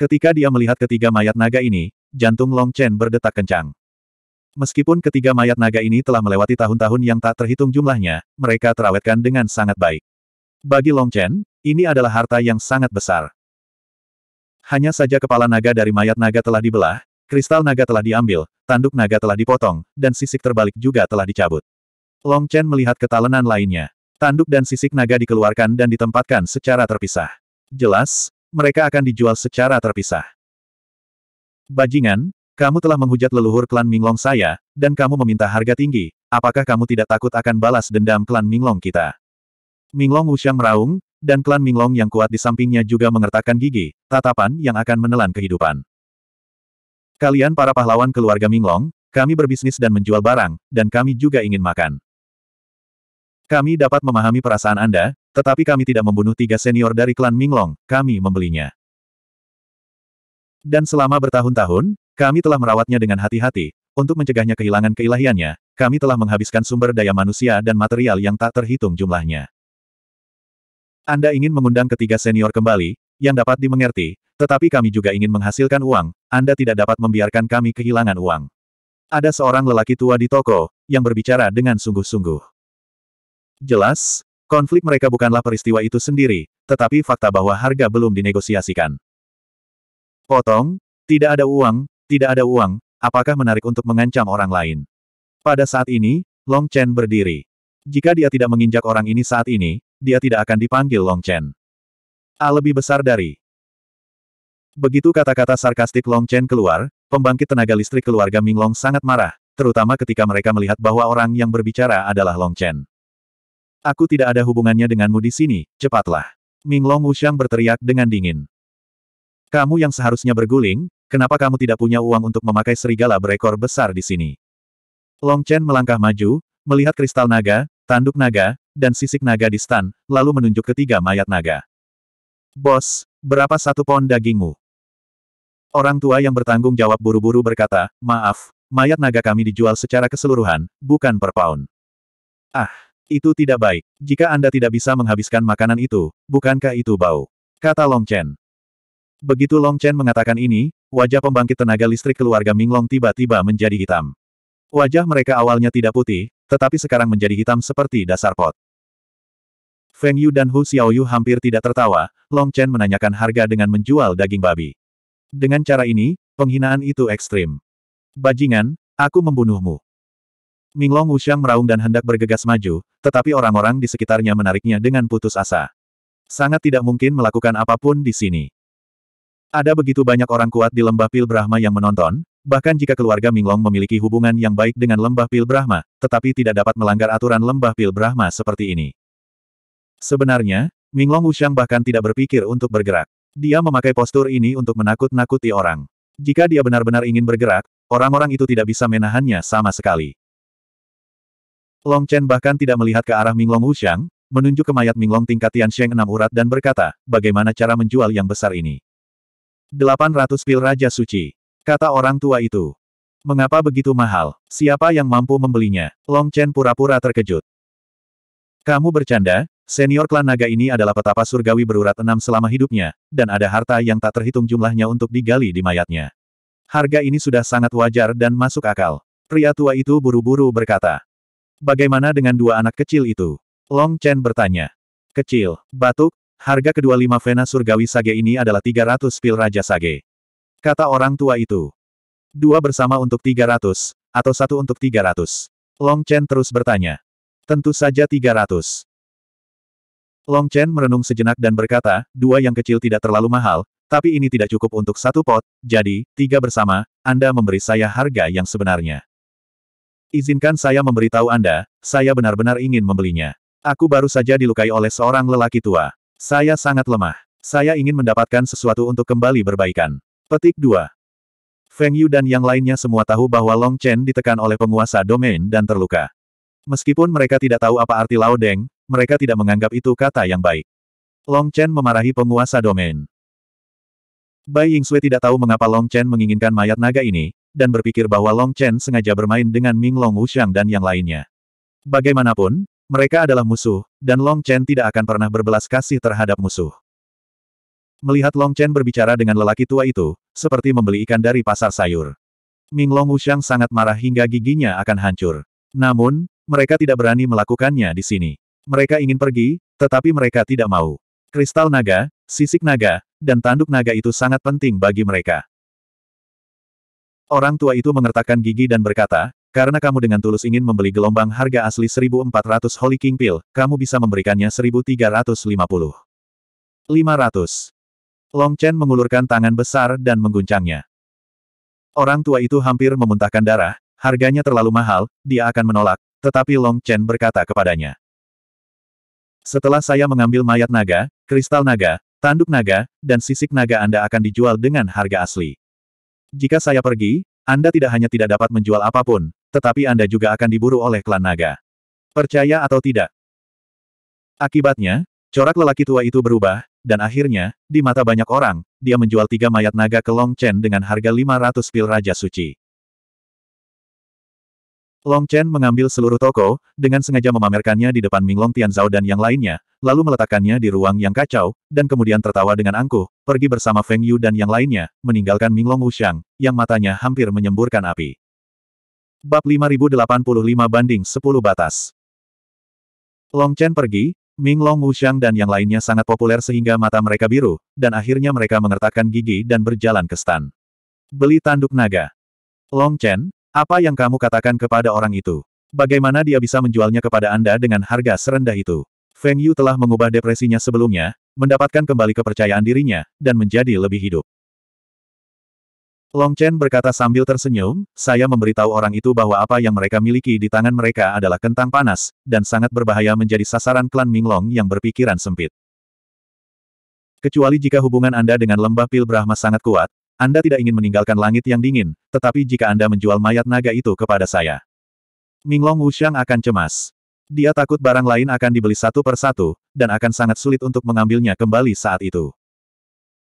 Ketika dia melihat ketiga mayat naga ini, jantung Long Chen berdetak kencang. Meskipun ketiga mayat naga ini telah melewati tahun-tahun yang tak terhitung jumlahnya, mereka terawetkan dengan sangat baik. Bagi Long Chen, ini adalah harta yang sangat besar. Hanya saja kepala naga dari mayat naga telah dibelah, kristal naga telah diambil, tanduk naga telah dipotong, dan sisik terbalik juga telah dicabut. Long Chen melihat ketalenan lainnya. Tanduk dan sisik naga dikeluarkan dan ditempatkan secara terpisah. Jelas, mereka akan dijual secara terpisah. Bajingan, kamu telah menghujat leluhur klan Minglong saya, dan kamu meminta harga tinggi, apakah kamu tidak takut akan balas dendam klan Minglong kita? Minglong Wuxiang meraung, dan klan Minglong yang kuat di sampingnya juga mengertakkan gigi, tatapan yang akan menelan kehidupan. Kalian para pahlawan keluarga Minglong, kami berbisnis dan menjual barang, dan kami juga ingin makan. Kami dapat memahami perasaan Anda, tetapi kami tidak membunuh tiga senior dari klan Minglong, kami membelinya. Dan selama bertahun-tahun, kami telah merawatnya dengan hati-hati, untuk mencegahnya kehilangan keilahiannya, kami telah menghabiskan sumber daya manusia dan material yang tak terhitung jumlahnya. Anda ingin mengundang ketiga senior kembali, yang dapat dimengerti, tetapi kami juga ingin menghasilkan uang, Anda tidak dapat membiarkan kami kehilangan uang. Ada seorang lelaki tua di toko, yang berbicara dengan sungguh-sungguh. Jelas, konflik mereka bukanlah peristiwa itu sendiri, tetapi fakta bahwa harga belum dinegosiasikan. Potong, tidak ada uang, tidak ada uang, apakah menarik untuk mengancam orang lain? Pada saat ini, Long Chen berdiri. Jika dia tidak menginjak orang ini saat ini, dia tidak akan dipanggil Long Chen. A lebih besar dari. Begitu kata-kata sarkastik Long Chen keluar, pembangkit tenaga listrik keluarga Ming Long sangat marah, terutama ketika mereka melihat bahwa orang yang berbicara adalah Long Chen. Aku tidak ada hubungannya denganmu di sini, cepatlah. Ming Long Wuxiang berteriak dengan dingin. Kamu yang seharusnya berguling, kenapa kamu tidak punya uang untuk memakai serigala berekor besar di sini? Long Chen melangkah maju, melihat kristal naga, tanduk naga, dan sisik naga di stan, lalu menunjuk ketiga mayat naga. Bos, berapa satu pon dagingmu? Orang tua yang bertanggung jawab buru-buru berkata, maaf, mayat naga kami dijual secara keseluruhan, bukan per pound. Ah! Itu tidak baik. Jika Anda tidak bisa menghabiskan makanan itu, bukankah itu bau? Kata Long Chen. Begitu Long Chen mengatakan ini, wajah pembangkit tenaga listrik keluarga Minglong tiba-tiba menjadi hitam. Wajah mereka awalnya tidak putih, tetapi sekarang menjadi hitam seperti dasar pot. Feng Yu dan Hu Xiaoyu hampir tidak tertawa, Long Chen menanyakan harga dengan menjual daging babi. Dengan cara ini, penghinaan itu ekstrim. Bajingan, aku membunuhmu. Minglong Wuxiang meraung dan hendak bergegas maju, tetapi orang-orang di sekitarnya menariknya dengan putus asa. Sangat tidak mungkin melakukan apapun di sini. Ada begitu banyak orang kuat di lembah Pil Brahma yang menonton, bahkan jika keluarga Minglong memiliki hubungan yang baik dengan lembah Pil Brahma, tetapi tidak dapat melanggar aturan lembah Pil Brahma seperti ini. Sebenarnya, Minglong Wuxiang bahkan tidak berpikir untuk bergerak. Dia memakai postur ini untuk menakut-nakuti orang. Jika dia benar-benar ingin bergerak, orang-orang itu tidak bisa menahannya sama sekali. Long Chen bahkan tidak melihat ke arah Minglong Wuxiang, menunjuk ke mayat Minglong tingkat Tiansheng enam urat dan berkata, bagaimana cara menjual yang besar ini? 800 pil Raja Suci. Kata orang tua itu. Mengapa begitu mahal? Siapa yang mampu membelinya? Long Chen pura-pura terkejut. Kamu bercanda, senior klan naga ini adalah petapa surgawi berurat enam selama hidupnya, dan ada harta yang tak terhitung jumlahnya untuk digali di mayatnya. Harga ini sudah sangat wajar dan masuk akal. Pria tua itu buru-buru berkata. Bagaimana dengan dua anak kecil itu? Long Chen bertanya. Kecil, batuk, harga kedua lima vena surgawi sage ini adalah 300 pil Raja Sage. Kata orang tua itu. Dua bersama untuk 300, atau satu untuk 300. Long Chen terus bertanya. Tentu saja 300. Long Chen merenung sejenak dan berkata, dua yang kecil tidak terlalu mahal, tapi ini tidak cukup untuk satu pot, jadi, tiga bersama, Anda memberi saya harga yang sebenarnya. Izinkan saya memberitahu Anda, saya benar-benar ingin membelinya. Aku baru saja dilukai oleh seorang lelaki tua. Saya sangat lemah. Saya ingin mendapatkan sesuatu untuk kembali berbaikan. Petik 2. Feng Yu dan yang lainnya semua tahu bahwa Long Chen ditekan oleh penguasa domain dan terluka. Meskipun mereka tidak tahu apa arti Lao Deng, mereka tidak menganggap itu kata yang baik. Long Chen memarahi penguasa domain. Bai Yingxue tidak tahu mengapa Long Chen menginginkan mayat naga ini, dan berpikir bahwa Long Chen sengaja bermain dengan Ming Long Wuxiang dan yang lainnya. Bagaimanapun, mereka adalah musuh, dan Long Chen tidak akan pernah berbelas kasih terhadap musuh. Melihat Long Chen berbicara dengan lelaki tua itu, seperti membeli ikan dari pasar sayur. Ming Long Wuxiang sangat marah hingga giginya akan hancur. Namun, mereka tidak berani melakukannya di sini. Mereka ingin pergi, tetapi mereka tidak mau. Kristal naga, sisik naga, dan tanduk naga itu sangat penting bagi mereka. Orang tua itu mengertakkan gigi dan berkata, karena kamu dengan tulus ingin membeli gelombang harga asli 1400 Holy King Pill, kamu bisa memberikannya 1350. 500. Long Chen mengulurkan tangan besar dan mengguncangnya. Orang tua itu hampir memuntahkan darah, harganya terlalu mahal, dia akan menolak, tetapi Long Chen berkata kepadanya. Setelah saya mengambil mayat naga, kristal naga, tanduk naga, dan sisik naga Anda akan dijual dengan harga asli. Jika saya pergi, Anda tidak hanya tidak dapat menjual apapun, tetapi Anda juga akan diburu oleh klan naga. Percaya atau tidak? Akibatnya, corak lelaki tua itu berubah, dan akhirnya, di mata banyak orang, dia menjual tiga mayat naga ke Long Chen dengan harga 500 pil Raja Suci. Long Chen mengambil seluruh toko, dengan sengaja memamerkannya di depan Minglong Zhao dan yang lainnya, lalu meletakkannya di ruang yang kacau, dan kemudian tertawa dengan angkuh, pergi bersama Feng Yu dan yang lainnya, meninggalkan Minglong Wuxiang, yang matanya hampir menyemburkan api. Bab 5085 banding 10 batas Long Chen pergi, Minglong Wuxiang dan yang lainnya sangat populer sehingga mata mereka biru, dan akhirnya mereka mengertakkan gigi dan berjalan ke stan. Beli tanduk naga. Long Chen, apa yang kamu katakan kepada orang itu? Bagaimana dia bisa menjualnya kepada Anda dengan harga serendah itu? Feng Yu telah mengubah depresinya sebelumnya, mendapatkan kembali kepercayaan dirinya, dan menjadi lebih hidup. Long Chen berkata sambil tersenyum, saya memberitahu orang itu bahwa apa yang mereka miliki di tangan mereka adalah kentang panas, dan sangat berbahaya menjadi sasaran klan Minglong yang berpikiran sempit. Kecuali jika hubungan Anda dengan lembah pil Brahma sangat kuat, anda tidak ingin meninggalkan langit yang dingin, tetapi jika Anda menjual mayat naga itu kepada saya, Minglong Wuxiang akan cemas. Dia takut barang lain akan dibeli satu per satu, dan akan sangat sulit untuk mengambilnya kembali saat itu.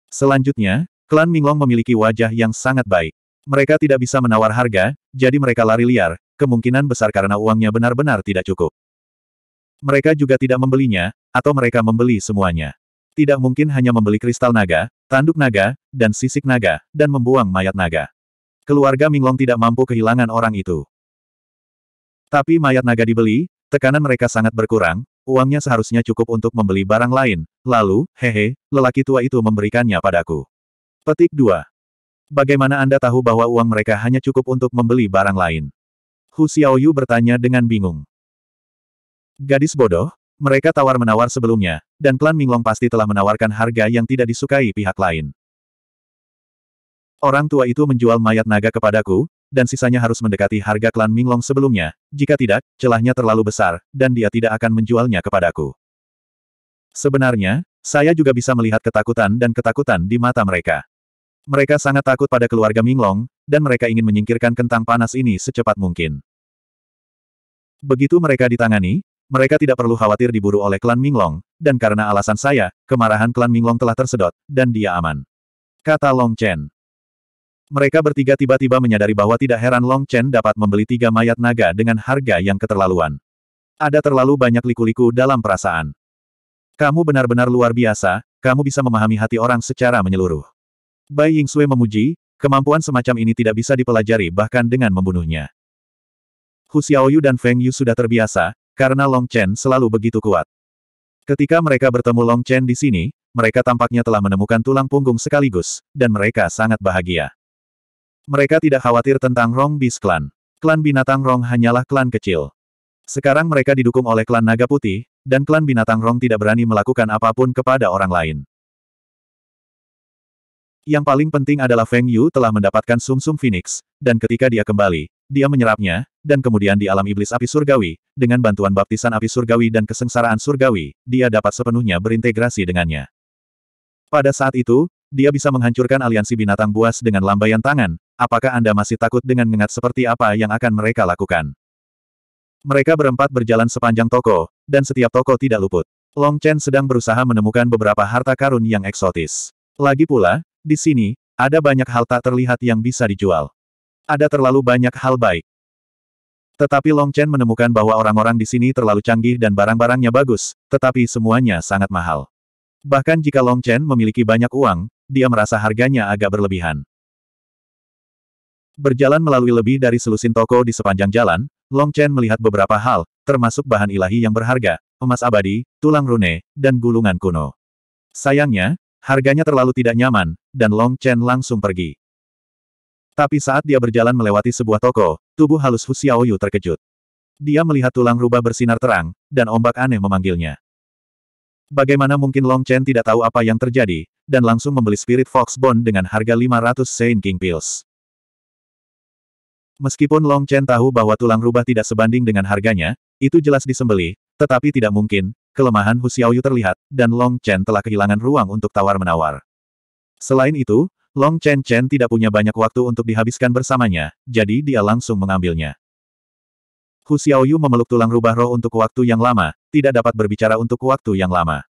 Selanjutnya, klan Minglong memiliki wajah yang sangat baik. Mereka tidak bisa menawar harga, jadi mereka lari liar, kemungkinan besar karena uangnya benar-benar tidak cukup. Mereka juga tidak membelinya, atau mereka membeli semuanya. Tidak mungkin hanya membeli kristal naga, tanduk naga, dan sisik naga, dan membuang mayat naga. Keluarga Minglong tidak mampu kehilangan orang itu. Tapi mayat naga dibeli, tekanan mereka sangat berkurang, uangnya seharusnya cukup untuk membeli barang lain. Lalu, hehe, lelaki tua itu memberikannya padaku. Petik 2. Bagaimana Anda tahu bahwa uang mereka hanya cukup untuk membeli barang lain? Hu Xiaoyu bertanya dengan bingung. Gadis bodoh, mereka tawar-menawar sebelumnya, dan klan Minglong pasti telah menawarkan harga yang tidak disukai pihak lain. Orang tua itu menjual mayat naga kepadaku, dan sisanya harus mendekati harga klan Minglong sebelumnya, jika tidak, celahnya terlalu besar, dan dia tidak akan menjualnya kepadaku. Sebenarnya, saya juga bisa melihat ketakutan dan ketakutan di mata mereka. Mereka sangat takut pada keluarga Minglong, dan mereka ingin menyingkirkan kentang panas ini secepat mungkin. Begitu mereka ditangani, mereka tidak perlu khawatir diburu oleh klan Minglong, dan karena alasan saya, kemarahan klan Minglong telah tersedot, dan dia aman. Kata Long Chen. Mereka bertiga tiba-tiba menyadari bahwa tidak heran Long Chen dapat membeli tiga mayat naga dengan harga yang keterlaluan. Ada terlalu banyak liku-liku dalam perasaan. Kamu benar-benar luar biasa, kamu bisa memahami hati orang secara menyeluruh. Bai Ying Sui memuji, kemampuan semacam ini tidak bisa dipelajari bahkan dengan membunuhnya. Hu Xiaoyu dan Feng Yu sudah terbiasa, karena Long Chen selalu begitu kuat. Ketika mereka bertemu Long Chen di sini, mereka tampaknya telah menemukan tulang punggung sekaligus, dan mereka sangat bahagia. Mereka tidak khawatir tentang Rong Bis Clan. Klan Binatang Rong hanyalah klan kecil. Sekarang mereka didukung oleh klan Naga Putih, dan klan Binatang Rong tidak berani melakukan apapun kepada orang lain. Yang paling penting adalah Feng Yu telah mendapatkan sumsum -sum Phoenix, dan ketika dia kembali, dia menyerapnya, dan kemudian di alam iblis api surgawi, dengan bantuan baptisan api surgawi dan kesengsaraan surgawi, dia dapat sepenuhnya berintegrasi dengannya. Pada saat itu, dia bisa menghancurkan aliansi binatang buas dengan lambaian tangan, apakah Anda masih takut dengan ngengat seperti apa yang akan mereka lakukan? Mereka berempat berjalan sepanjang toko, dan setiap toko tidak luput. Long Chen sedang berusaha menemukan beberapa harta karun yang eksotis. Lagi pula, di sini, ada banyak hal tak terlihat yang bisa dijual. Ada terlalu banyak hal baik. Tetapi Long Chen menemukan bahwa orang-orang di sini terlalu canggih dan barang-barangnya bagus, tetapi semuanya sangat mahal. Bahkan jika Long Chen memiliki banyak uang, dia merasa harganya agak berlebihan. Berjalan melalui lebih dari selusin toko di sepanjang jalan, Long Chen melihat beberapa hal, termasuk bahan ilahi yang berharga, emas abadi, tulang rune, dan gulungan kuno. Sayangnya, harganya terlalu tidak nyaman, dan Long Chen langsung pergi. Tapi saat dia berjalan melewati sebuah toko, tubuh halus Hu Xiaoyu terkejut. Dia melihat tulang rubah bersinar terang, dan ombak aneh memanggilnya. Bagaimana mungkin Long Chen tidak tahu apa yang terjadi, dan langsung membeli Spirit Fox Bond dengan harga 500 Saint King Pills. Meskipun Long Chen tahu bahwa tulang rubah tidak sebanding dengan harganya, itu jelas disembeli, tetapi tidak mungkin, kelemahan Hu Xiaoyu terlihat, dan Long Chen telah kehilangan ruang untuk tawar-menawar. Selain itu, Long Chen Chen tidak punya banyak waktu untuk dihabiskan bersamanya, jadi dia langsung mengambilnya. Hu Xiaoyu memeluk tulang rubah roh untuk waktu yang lama, tidak dapat berbicara untuk waktu yang lama.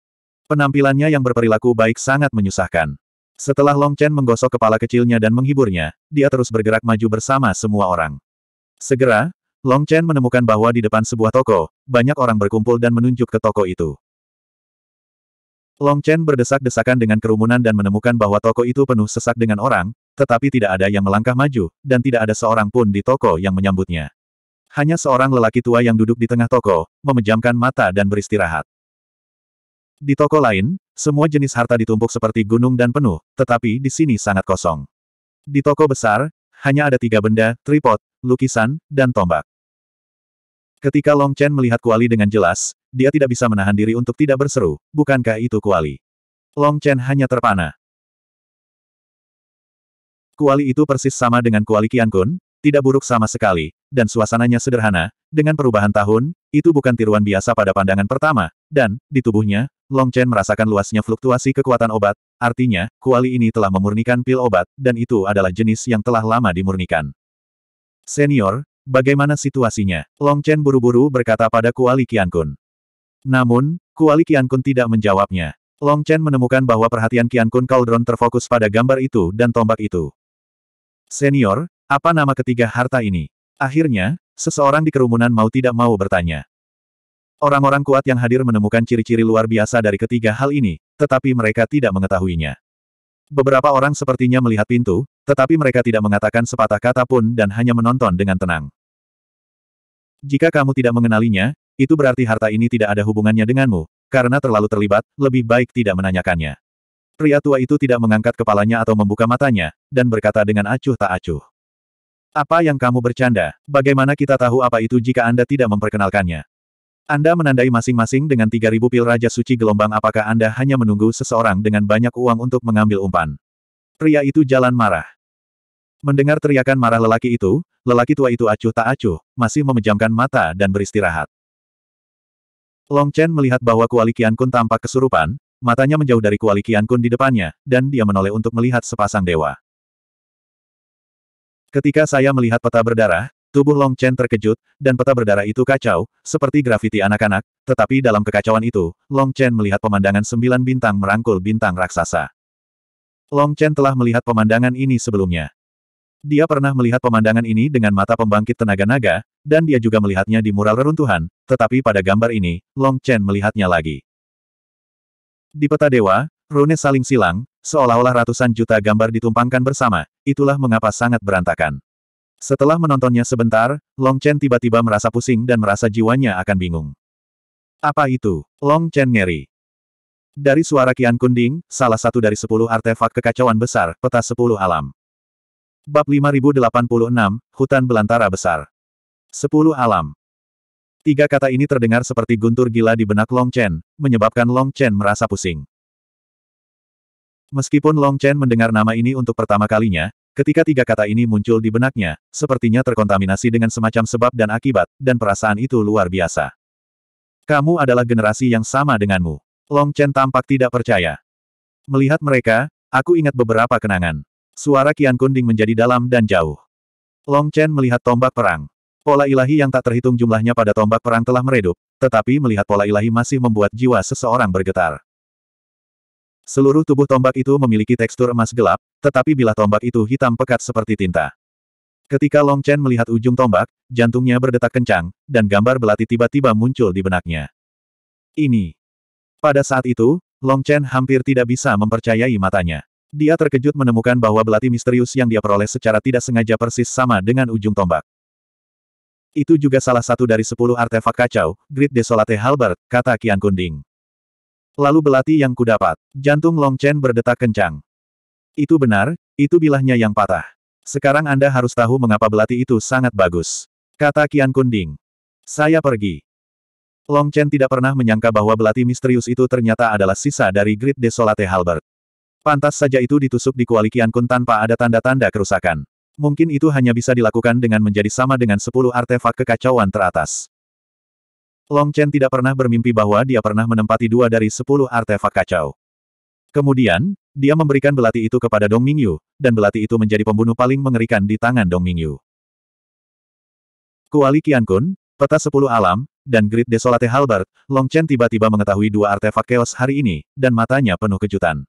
Penampilannya yang berperilaku baik sangat menyusahkan. Setelah Long Chen menggosok kepala kecilnya dan menghiburnya, dia terus bergerak maju bersama semua orang. Segera, Long Chen menemukan bahwa di depan sebuah toko, banyak orang berkumpul dan menunjuk ke toko itu. Long Chen berdesak-desakan dengan kerumunan dan menemukan bahwa toko itu penuh sesak dengan orang, tetapi tidak ada yang melangkah maju, dan tidak ada seorang pun di toko yang menyambutnya. Hanya seorang lelaki tua yang duduk di tengah toko, memejamkan mata dan beristirahat. Di toko lain, semua jenis harta ditumpuk seperti gunung dan penuh, tetapi di sini sangat kosong. Di toko besar, hanya ada tiga benda, tripod, lukisan, dan tombak. Ketika Long Chen melihat Kuali dengan jelas, dia tidak bisa menahan diri untuk tidak berseru, bukankah itu Kuali? Long Chen hanya terpana. Kuali itu persis sama dengan Kuali Qian Kun, tidak buruk sama sekali, dan suasananya sederhana, dengan perubahan tahun, itu bukan tiruan biasa pada pandangan pertama, dan, di tubuhnya, Long Chen merasakan luasnya fluktuasi kekuatan obat, artinya, kuali ini telah memurnikan pil obat, dan itu adalah jenis yang telah lama dimurnikan. Senior, Bagaimana situasinya? Long Chen buru-buru berkata pada Kuali Qiankun. Namun, Kuali Qiankun tidak menjawabnya. Long Chen menemukan bahwa perhatian Qiankun Cauldron terfokus pada gambar itu dan tombak itu. Senior, apa nama ketiga harta ini? Akhirnya, seseorang di kerumunan mau tidak mau bertanya. Orang-orang kuat yang hadir menemukan ciri-ciri luar biasa dari ketiga hal ini, tetapi mereka tidak mengetahuinya. Beberapa orang sepertinya melihat pintu, tetapi mereka tidak mengatakan sepatah kata pun dan hanya menonton dengan tenang. Jika kamu tidak mengenalinya, itu berarti harta ini tidak ada hubungannya denganmu, karena terlalu terlibat, lebih baik tidak menanyakannya. Pria tua itu tidak mengangkat kepalanya atau membuka matanya, dan berkata dengan acuh tak acuh. Apa yang kamu bercanda? Bagaimana kita tahu apa itu jika Anda tidak memperkenalkannya? Anda menandai masing-masing dengan 3000 pil Raja Suci Gelombang apakah Anda hanya menunggu seseorang dengan banyak uang untuk mengambil umpan? Pria itu jalan marah. Mendengar teriakan marah lelaki itu, lelaki tua itu acuh tak acuh, masih memejamkan mata dan beristirahat. Long Chen melihat bahwa Kuali Kian Kun tampak kesurupan, matanya menjauh dari Kuali Kian Kun di depannya, dan dia menoleh untuk melihat sepasang dewa. Ketika saya melihat peta berdarah, tubuh Long Chen terkejut, dan peta berdarah itu kacau, seperti grafiti anak-anak, tetapi dalam kekacauan itu, Long Chen melihat pemandangan sembilan bintang merangkul bintang raksasa. Long Chen telah melihat pemandangan ini sebelumnya. Dia pernah melihat pemandangan ini dengan mata pembangkit tenaga naga, dan dia juga melihatnya di mural reruntuhan, tetapi pada gambar ini, Long Chen melihatnya lagi. Di peta dewa, rune saling silang, seolah-olah ratusan juta gambar ditumpangkan bersama, itulah mengapa sangat berantakan. Setelah menontonnya sebentar, Long Chen tiba-tiba merasa pusing dan merasa jiwanya akan bingung. Apa itu? Long Chen ngeri. Dari suara Kian Kunding, salah satu dari sepuluh artefak kekacauan besar, peta sepuluh alam. Bab 5086, Hutan Belantara Besar. Sepuluh Alam. Tiga kata ini terdengar seperti guntur gila di benak Long Chen, menyebabkan Long Chen merasa pusing. Meskipun Long Chen mendengar nama ini untuk pertama kalinya, ketika tiga kata ini muncul di benaknya, sepertinya terkontaminasi dengan semacam sebab dan akibat, dan perasaan itu luar biasa. Kamu adalah generasi yang sama denganmu. Long Chen tampak tidak percaya. Melihat mereka, aku ingat beberapa kenangan. Suara Kian Kunding menjadi dalam dan jauh. Long Chen melihat tombak perang. Pola ilahi yang tak terhitung jumlahnya pada tombak perang telah meredup, tetapi melihat pola ilahi masih membuat jiwa seseorang bergetar. Seluruh tubuh tombak itu memiliki tekstur emas gelap, tetapi bila tombak itu hitam pekat seperti tinta. Ketika Long Chen melihat ujung tombak, jantungnya berdetak kencang, dan gambar belati tiba-tiba muncul di benaknya. Ini. Pada saat itu, Long Chen hampir tidak bisa mempercayai matanya. Dia terkejut menemukan bahwa belati misterius yang dia peroleh secara tidak sengaja persis sama dengan ujung tombak. Itu juga salah satu dari sepuluh artefak kacau, Grid Desolate Halbert, kata Kian Kunding. Lalu belati yang kudapat, jantung Long Chen berdetak kencang. Itu benar, itu bilahnya yang patah. Sekarang Anda harus tahu mengapa belati itu sangat bagus. Kata Kian Kunding. Saya pergi. Long Chen tidak pernah menyangka bahwa belati misterius itu ternyata adalah sisa dari Grid Desolate Halbert. Pantas saja itu ditusuk di kuali Kian Kun tanpa ada tanda-tanda kerusakan. Mungkin itu hanya bisa dilakukan dengan menjadi sama dengan sepuluh artefak kekacauan teratas. Long Chen tidak pernah bermimpi bahwa dia pernah menempati dua dari sepuluh artefak kacau. Kemudian, dia memberikan belati itu kepada Dong Mingyu, dan belati itu menjadi pembunuh paling mengerikan di tangan Dong Mingyu. Kuali Kian Kun, Peta Sepuluh Alam, dan Grid Desolate Halbert, Long Chen tiba-tiba mengetahui dua artefak chaos hari ini, dan matanya penuh kejutan.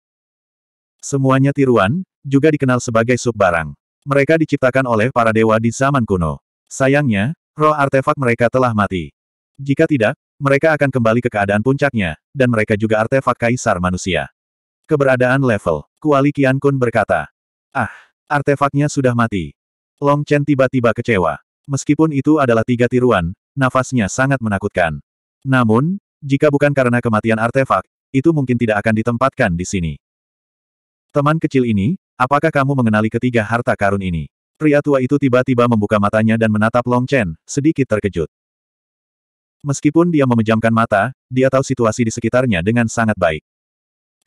Semuanya tiruan, juga dikenal sebagai subbarang. Mereka diciptakan oleh para dewa di zaman kuno. Sayangnya, roh artefak mereka telah mati. Jika tidak, mereka akan kembali ke keadaan puncaknya, dan mereka juga artefak kaisar manusia. Keberadaan level, Kuali Kian Kun berkata. Ah, artefaknya sudah mati. Long Chen tiba-tiba kecewa. Meskipun itu adalah tiga tiruan, nafasnya sangat menakutkan. Namun, jika bukan karena kematian artefak, itu mungkin tidak akan ditempatkan di sini. Teman kecil ini, apakah kamu mengenali ketiga harta karun ini? Pria tua itu tiba-tiba membuka matanya dan menatap Long Chen, sedikit terkejut. Meskipun dia memejamkan mata, dia tahu situasi di sekitarnya dengan sangat baik.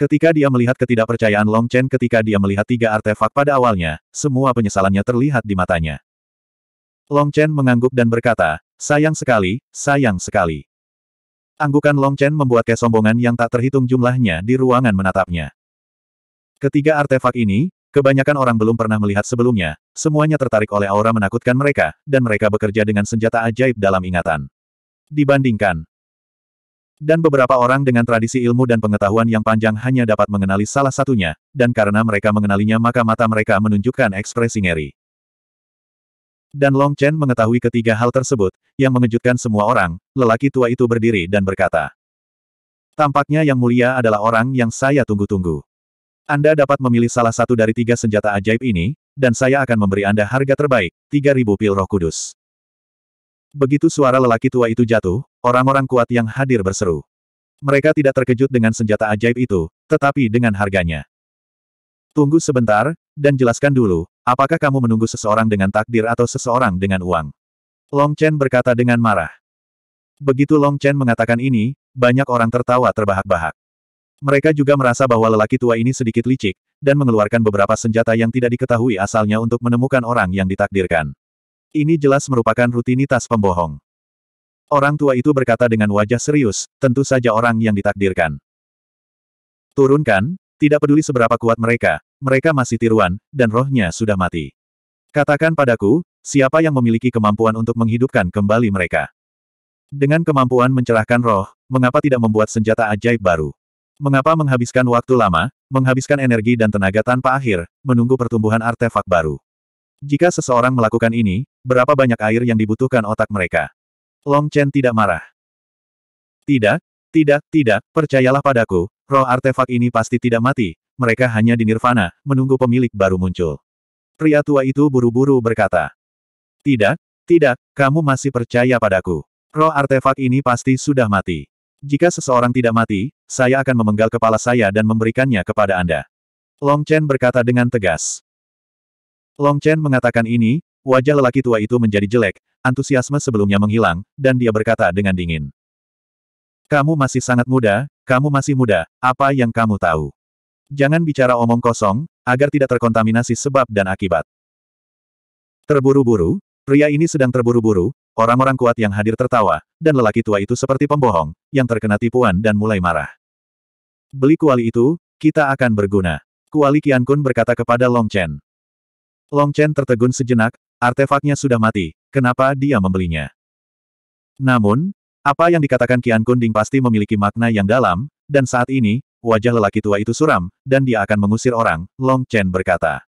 Ketika dia melihat ketidakpercayaan Long Chen ketika dia melihat tiga artefak pada awalnya, semua penyesalannya terlihat di matanya. Long Chen mengangguk dan berkata, sayang sekali, sayang sekali. Anggukan Long Chen membuat kesombongan yang tak terhitung jumlahnya di ruangan menatapnya. Ketiga artefak ini, kebanyakan orang belum pernah melihat sebelumnya, semuanya tertarik oleh aura menakutkan mereka, dan mereka bekerja dengan senjata ajaib dalam ingatan. Dibandingkan, dan beberapa orang dengan tradisi ilmu dan pengetahuan yang panjang hanya dapat mengenali salah satunya, dan karena mereka mengenalinya maka mata mereka menunjukkan ekspresi ngeri. Dan Long Chen mengetahui ketiga hal tersebut, yang mengejutkan semua orang, lelaki tua itu berdiri dan berkata, Tampaknya yang mulia adalah orang yang saya tunggu-tunggu. Anda dapat memilih salah satu dari tiga senjata ajaib ini, dan saya akan memberi Anda harga terbaik, 3000 pil roh kudus. Begitu suara lelaki tua itu jatuh, orang-orang kuat yang hadir berseru. Mereka tidak terkejut dengan senjata ajaib itu, tetapi dengan harganya. Tunggu sebentar, dan jelaskan dulu, apakah kamu menunggu seseorang dengan takdir atau seseorang dengan uang? Long Chen berkata dengan marah. Begitu Long Chen mengatakan ini, banyak orang tertawa terbahak-bahak. Mereka juga merasa bahwa lelaki tua ini sedikit licik, dan mengeluarkan beberapa senjata yang tidak diketahui asalnya untuk menemukan orang yang ditakdirkan. Ini jelas merupakan rutinitas pembohong. Orang tua itu berkata dengan wajah serius, tentu saja orang yang ditakdirkan. Turunkan, tidak peduli seberapa kuat mereka, mereka masih tiruan, dan rohnya sudah mati. Katakan padaku, siapa yang memiliki kemampuan untuk menghidupkan kembali mereka? Dengan kemampuan mencerahkan roh, mengapa tidak membuat senjata ajaib baru? Mengapa menghabiskan waktu lama, menghabiskan energi dan tenaga tanpa akhir, menunggu pertumbuhan artefak baru? Jika seseorang melakukan ini, berapa banyak air yang dibutuhkan otak mereka? Long Chen tidak marah. Tidak, tidak, tidak, percayalah padaku, roh artefak ini pasti tidak mati, mereka hanya di nirvana, menunggu pemilik baru muncul. Pria tua itu buru-buru berkata. Tidak, tidak, kamu masih percaya padaku. Roh artefak ini pasti sudah mati. Jika seseorang tidak mati, saya akan memenggal kepala saya dan memberikannya kepada Anda. Long Chen berkata dengan tegas. Long Chen mengatakan ini, wajah lelaki tua itu menjadi jelek, antusiasme sebelumnya menghilang, dan dia berkata dengan dingin. Kamu masih sangat muda, kamu masih muda, apa yang kamu tahu? Jangan bicara omong kosong, agar tidak terkontaminasi sebab dan akibat. Terburu-buru, pria ini sedang terburu-buru, Orang-orang kuat yang hadir tertawa, dan lelaki tua itu seperti pembohong, yang terkena tipuan dan mulai marah. Beli kuali itu, kita akan berguna. Kuali Kian Kun berkata kepada Long Chen. Long Chen tertegun sejenak, artefaknya sudah mati, kenapa dia membelinya? Namun, apa yang dikatakan Kian Ding pasti memiliki makna yang dalam, dan saat ini, wajah lelaki tua itu suram, dan dia akan mengusir orang, Long Chen berkata.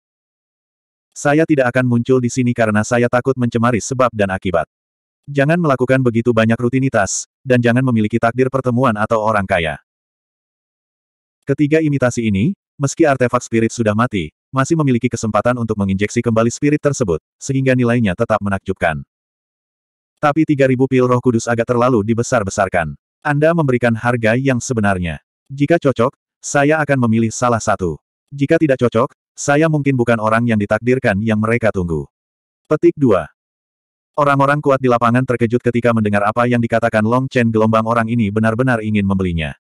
Saya tidak akan muncul di sini karena saya takut mencemari sebab dan akibat. Jangan melakukan begitu banyak rutinitas, dan jangan memiliki takdir pertemuan atau orang kaya. Ketiga imitasi ini, meski artefak spirit sudah mati, masih memiliki kesempatan untuk menginjeksi kembali spirit tersebut, sehingga nilainya tetap menakjubkan. Tapi 3000 pil roh kudus agak terlalu dibesar-besarkan. Anda memberikan harga yang sebenarnya. Jika cocok, saya akan memilih salah satu. Jika tidak cocok, saya mungkin bukan orang yang ditakdirkan yang mereka tunggu. Petik 2. Orang-orang kuat di lapangan terkejut ketika mendengar apa yang dikatakan Long Chen gelombang orang ini benar-benar ingin membelinya.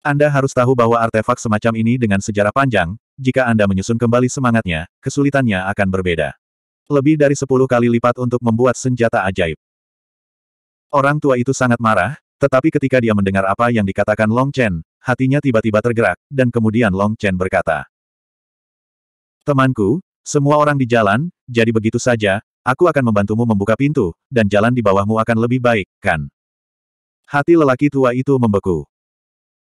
Anda harus tahu bahwa artefak semacam ini dengan sejarah panjang, jika Anda menyusun kembali semangatnya, kesulitannya akan berbeda. Lebih dari sepuluh kali lipat untuk membuat senjata ajaib. Orang tua itu sangat marah, tetapi ketika dia mendengar apa yang dikatakan Long Chen, hatinya tiba-tiba tergerak, dan kemudian Long Chen berkata, Temanku, semua orang di jalan, jadi begitu saja, aku akan membantumu membuka pintu, dan jalan di bawahmu akan lebih baik, kan? Hati lelaki tua itu membeku.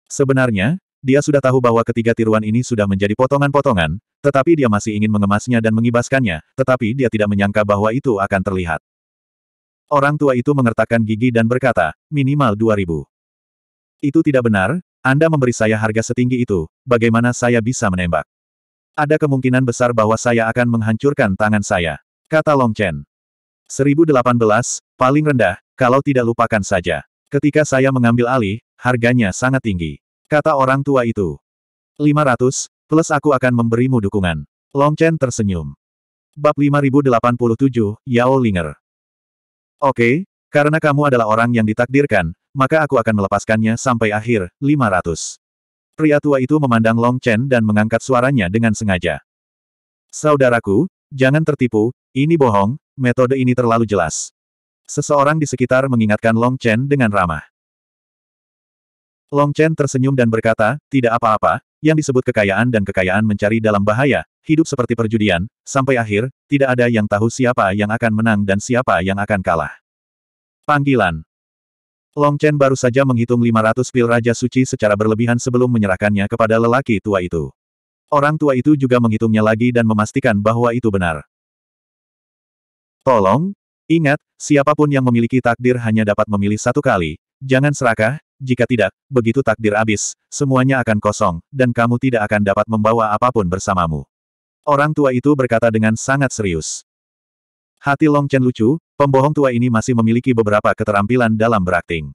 Sebenarnya, dia sudah tahu bahwa ketiga tiruan ini sudah menjadi potongan-potongan, tetapi dia masih ingin mengemasnya dan mengibaskannya, tetapi dia tidak menyangka bahwa itu akan terlihat. Orang tua itu mengertakkan gigi dan berkata, minimal 2000. Itu tidak benar, Anda memberi saya harga setinggi itu, bagaimana saya bisa menembak? Ada kemungkinan besar bahwa saya akan menghancurkan tangan saya. Kata Long Chen. 1018, paling rendah, kalau tidak lupakan saja. Ketika saya mengambil alih, harganya sangat tinggi. Kata orang tua itu. 500, plus aku akan memberimu dukungan. Long Chen tersenyum. Bab 5087, Yao Linger. Oke, karena kamu adalah orang yang ditakdirkan, maka aku akan melepaskannya sampai akhir, 500. Pria tua itu memandang Long Chen dan mengangkat suaranya dengan sengaja. Saudaraku, Jangan tertipu, ini bohong, metode ini terlalu jelas. Seseorang di sekitar mengingatkan Long Chen dengan ramah. Long Chen tersenyum dan berkata, tidak apa-apa, yang disebut kekayaan dan kekayaan mencari dalam bahaya, hidup seperti perjudian, sampai akhir, tidak ada yang tahu siapa yang akan menang dan siapa yang akan kalah. Panggilan Long Chen baru saja menghitung 500 pil Raja Suci secara berlebihan sebelum menyerahkannya kepada lelaki tua itu. Orang tua itu juga menghitungnya lagi dan memastikan bahwa itu benar. Tolong, ingat, siapapun yang memiliki takdir hanya dapat memilih satu kali. Jangan serakah, jika tidak, begitu takdir habis, semuanya akan kosong, dan kamu tidak akan dapat membawa apapun bersamamu. Orang tua itu berkata dengan sangat serius. Hati Long Chen lucu, pembohong tua ini masih memiliki beberapa keterampilan dalam berakting.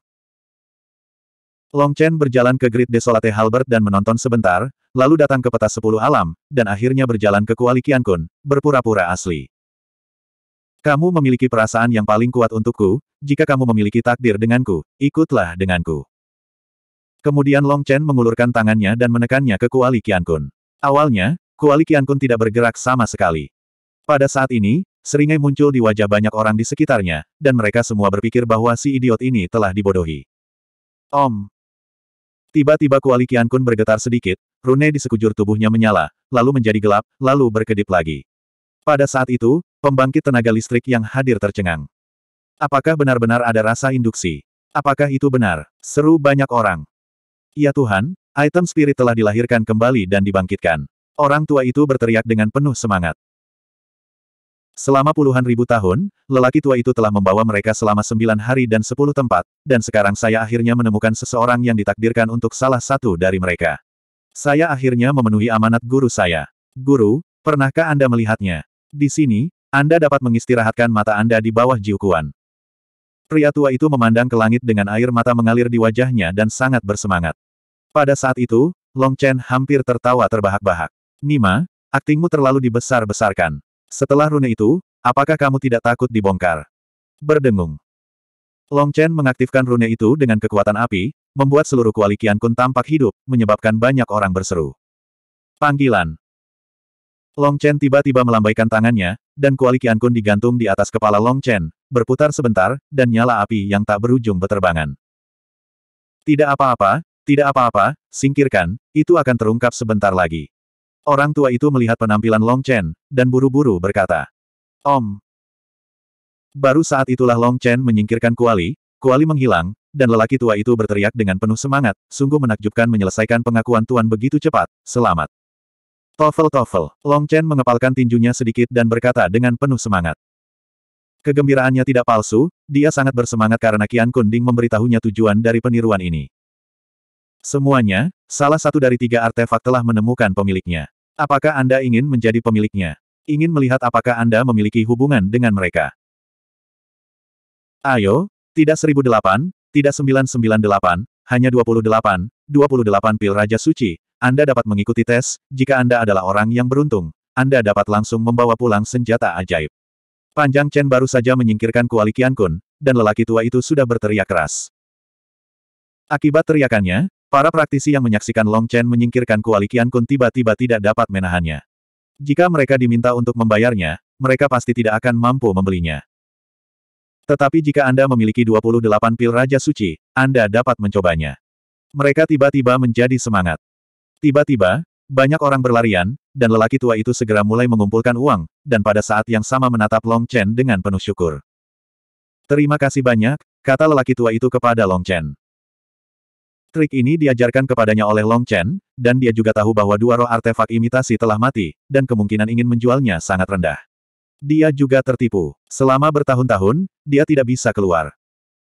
Long Chen berjalan ke grid Desolate Halbert dan menonton sebentar, lalu datang ke peta sepuluh alam, dan akhirnya berjalan ke Kuali Kun, berpura-pura asli. Kamu memiliki perasaan yang paling kuat untukku, jika kamu memiliki takdir denganku, ikutlah denganku. Kemudian Long Chen mengulurkan tangannya dan menekannya ke Kuali Kun. Awalnya, Kuali Kun tidak bergerak sama sekali. Pada saat ini, seringai muncul di wajah banyak orang di sekitarnya, dan mereka semua berpikir bahwa si idiot ini telah dibodohi. Om, Tiba-tiba kuali Qian Kun bergetar sedikit, rune di sekujur tubuhnya menyala, lalu menjadi gelap, lalu berkedip lagi. Pada saat itu, pembangkit tenaga listrik yang hadir tercengang. Apakah benar-benar ada rasa induksi? Apakah itu benar? Seru banyak orang. Ya Tuhan, item spirit telah dilahirkan kembali dan dibangkitkan. Orang tua itu berteriak dengan penuh semangat. Selama puluhan ribu tahun, lelaki tua itu telah membawa mereka selama sembilan hari dan sepuluh tempat, dan sekarang saya akhirnya menemukan seseorang yang ditakdirkan untuk salah satu dari mereka. Saya akhirnya memenuhi amanat guru saya. Guru, pernahkah Anda melihatnya? Di sini, Anda dapat mengistirahatkan mata Anda di bawah jiukuan. Pria tua itu memandang ke langit dengan air mata mengalir di wajahnya dan sangat bersemangat. Pada saat itu, Long Chen hampir tertawa terbahak-bahak. Nima, aktingmu terlalu dibesar-besarkan. Setelah rune itu, apakah kamu tidak takut dibongkar? Berdengung. Long Chen mengaktifkan rune itu dengan kekuatan api, membuat seluruh kuali Qian Kun tampak hidup, menyebabkan banyak orang berseru. Panggilan. Long Chen tiba-tiba melambaikan tangannya, dan kuali Qian Kun digantung di atas kepala Long Chen, berputar sebentar, dan nyala api yang tak berujung beterbangan. Tidak apa-apa, tidak apa-apa, singkirkan, itu akan terungkap sebentar lagi. Orang tua itu melihat penampilan Long Chen, dan buru-buru berkata, Om. Baru saat itulah Long Chen menyingkirkan Kuali, Kuali menghilang, dan lelaki tua itu berteriak dengan penuh semangat, sungguh menakjubkan menyelesaikan pengakuan Tuan begitu cepat, selamat. Tofel Tofel, Long Chen mengepalkan tinjunya sedikit dan berkata dengan penuh semangat. Kegembiraannya tidak palsu, dia sangat bersemangat karena Kian Kunding memberitahunya tujuan dari peniruan ini. Semuanya, salah satu dari tiga artefak telah menemukan pemiliknya. Apakah Anda ingin menjadi pemiliknya? Ingin melihat apakah Anda memiliki hubungan dengan mereka? Ayo, tidak 1008, tidak 998, hanya 28, 28 pil Raja Suci, Anda dapat mengikuti tes, jika Anda adalah orang yang beruntung, Anda dapat langsung membawa pulang senjata ajaib. Panjang Chen baru saja menyingkirkan Kuali Kun, dan lelaki tua itu sudah berteriak keras. Akibat teriakannya, Para praktisi yang menyaksikan Long Chen menyingkirkan kuali Qian Kun tiba-tiba tidak dapat menahannya. Jika mereka diminta untuk membayarnya, mereka pasti tidak akan mampu membelinya. Tetapi jika Anda memiliki 28 pil Raja Suci, Anda dapat mencobanya. Mereka tiba-tiba menjadi semangat. Tiba-tiba, banyak orang berlarian, dan lelaki tua itu segera mulai mengumpulkan uang, dan pada saat yang sama menatap Long Chen dengan penuh syukur. Terima kasih banyak, kata lelaki tua itu kepada Long Chen. Trik ini diajarkan kepadanya oleh Long Chen, dan dia juga tahu bahwa dua roh artefak imitasi telah mati, dan kemungkinan ingin menjualnya sangat rendah. Dia juga tertipu. Selama bertahun-tahun, dia tidak bisa keluar.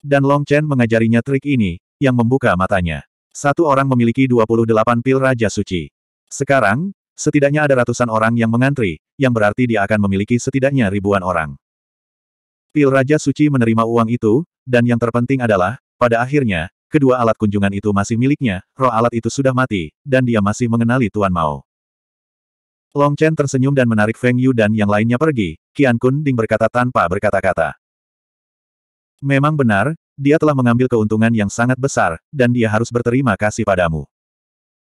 Dan Long Chen mengajarinya trik ini, yang membuka matanya. Satu orang memiliki 28 pil Raja Suci. Sekarang, setidaknya ada ratusan orang yang mengantri, yang berarti dia akan memiliki setidaknya ribuan orang. Pil Raja Suci menerima uang itu, dan yang terpenting adalah, pada akhirnya, Kedua alat kunjungan itu masih miliknya, roh alat itu sudah mati, dan dia masih mengenali Tuan Mao. Long Chen tersenyum dan menarik Feng Yu dan yang lainnya pergi, Qian Kun Ding berkata tanpa berkata-kata. Memang benar, dia telah mengambil keuntungan yang sangat besar, dan dia harus berterima kasih padamu.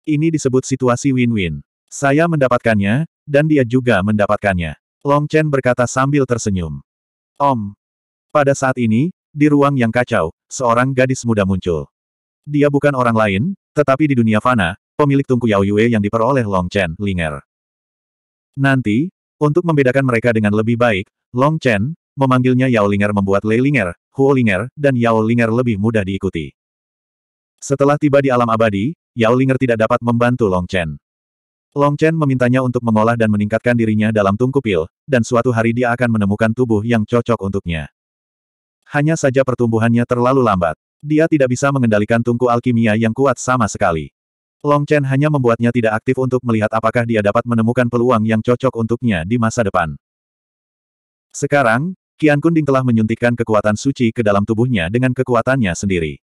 Ini disebut situasi win-win. Saya mendapatkannya, dan dia juga mendapatkannya. Long Chen berkata sambil tersenyum. Om. Pada saat ini, di ruang yang kacau, seorang gadis muda muncul. Dia bukan orang lain, tetapi di dunia fana, pemilik tungku Yao Yue yang diperoleh Long Chen, Linger. Nanti, untuk membedakan mereka dengan lebih baik, Long Chen, memanggilnya Yao Linger membuat Lei Linger, Huo Linger, dan Yao Linger lebih mudah diikuti. Setelah tiba di alam abadi, Yao Linger tidak dapat membantu Long Chen. Long Chen memintanya untuk mengolah dan meningkatkan dirinya dalam tungku pil, dan suatu hari dia akan menemukan tubuh yang cocok untuknya. Hanya saja pertumbuhannya terlalu lambat. Dia tidak bisa mengendalikan tungku alkimia yang kuat sama sekali. Long Chen hanya membuatnya tidak aktif untuk melihat apakah dia dapat menemukan peluang yang cocok untuknya di masa depan. Sekarang, Kian Kunding telah menyuntikkan kekuatan suci ke dalam tubuhnya dengan kekuatannya sendiri.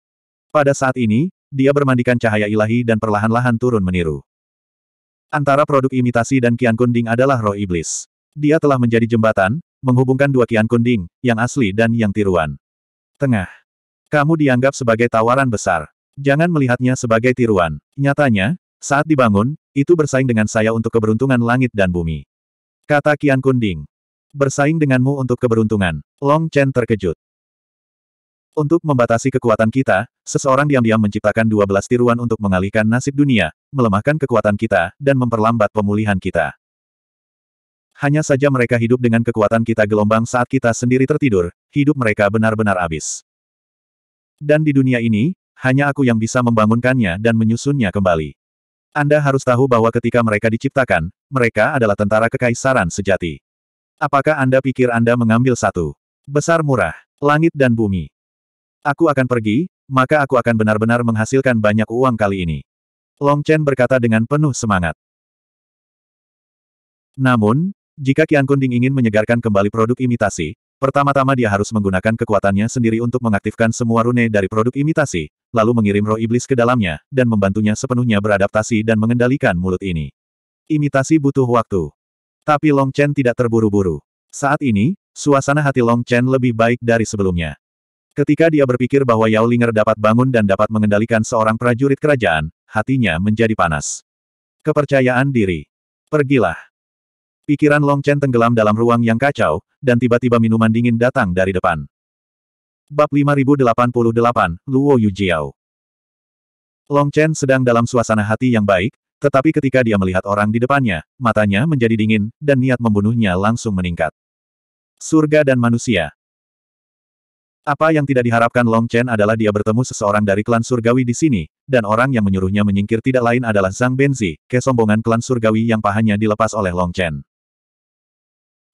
Pada saat ini, dia bermandikan cahaya ilahi dan perlahan-lahan turun meniru. Antara produk imitasi dan Kian Kunding adalah roh iblis. Dia telah menjadi jembatan, menghubungkan dua kian kunding, yang asli dan yang tiruan. Tengah. Kamu dianggap sebagai tawaran besar. Jangan melihatnya sebagai tiruan. Nyatanya, saat dibangun, itu bersaing dengan saya untuk keberuntungan langit dan bumi. Kata Kian Kunding. Bersaing denganmu untuk keberuntungan. Long Chen terkejut. Untuk membatasi kekuatan kita, seseorang diam-diam menciptakan 12 tiruan untuk mengalihkan nasib dunia, melemahkan kekuatan kita, dan memperlambat pemulihan kita. Hanya saja mereka hidup dengan kekuatan kita gelombang saat kita sendiri tertidur, hidup mereka benar-benar habis. Dan di dunia ini, hanya aku yang bisa membangunkannya dan menyusunnya kembali. Anda harus tahu bahwa ketika mereka diciptakan, mereka adalah tentara kekaisaran sejati. Apakah Anda pikir Anda mengambil satu? Besar murah, langit dan bumi. Aku akan pergi, maka aku akan benar-benar menghasilkan banyak uang kali ini. Long Chen berkata dengan penuh semangat. Namun, jika Qian Kunding ingin menyegarkan kembali produk imitasi, pertama-tama dia harus menggunakan kekuatannya sendiri untuk mengaktifkan semua rune dari produk imitasi, lalu mengirim roh iblis ke dalamnya, dan membantunya sepenuhnya beradaptasi dan mengendalikan mulut ini. Imitasi butuh waktu. Tapi Long Chen tidak terburu-buru. Saat ini, suasana hati Long Chen lebih baik dari sebelumnya. Ketika dia berpikir bahwa Yao Linger dapat bangun dan dapat mengendalikan seorang prajurit kerajaan, hatinya menjadi panas. Kepercayaan diri. Pergilah. Pikiran Long Chen tenggelam dalam ruang yang kacau, dan tiba-tiba minuman dingin datang dari depan. Bab 5088, Luo Yujiao Long Chen sedang dalam suasana hati yang baik, tetapi ketika dia melihat orang di depannya, matanya menjadi dingin, dan niat membunuhnya langsung meningkat. Surga dan manusia, apa yang tidak diharapkan Long Chen adalah dia bertemu seseorang dari klan surgawi di sini, dan orang yang menyuruhnya menyingkir tidak lain adalah Zhang Benzi, kesombongan klan surgawi yang pahanya dilepas oleh Long Chen.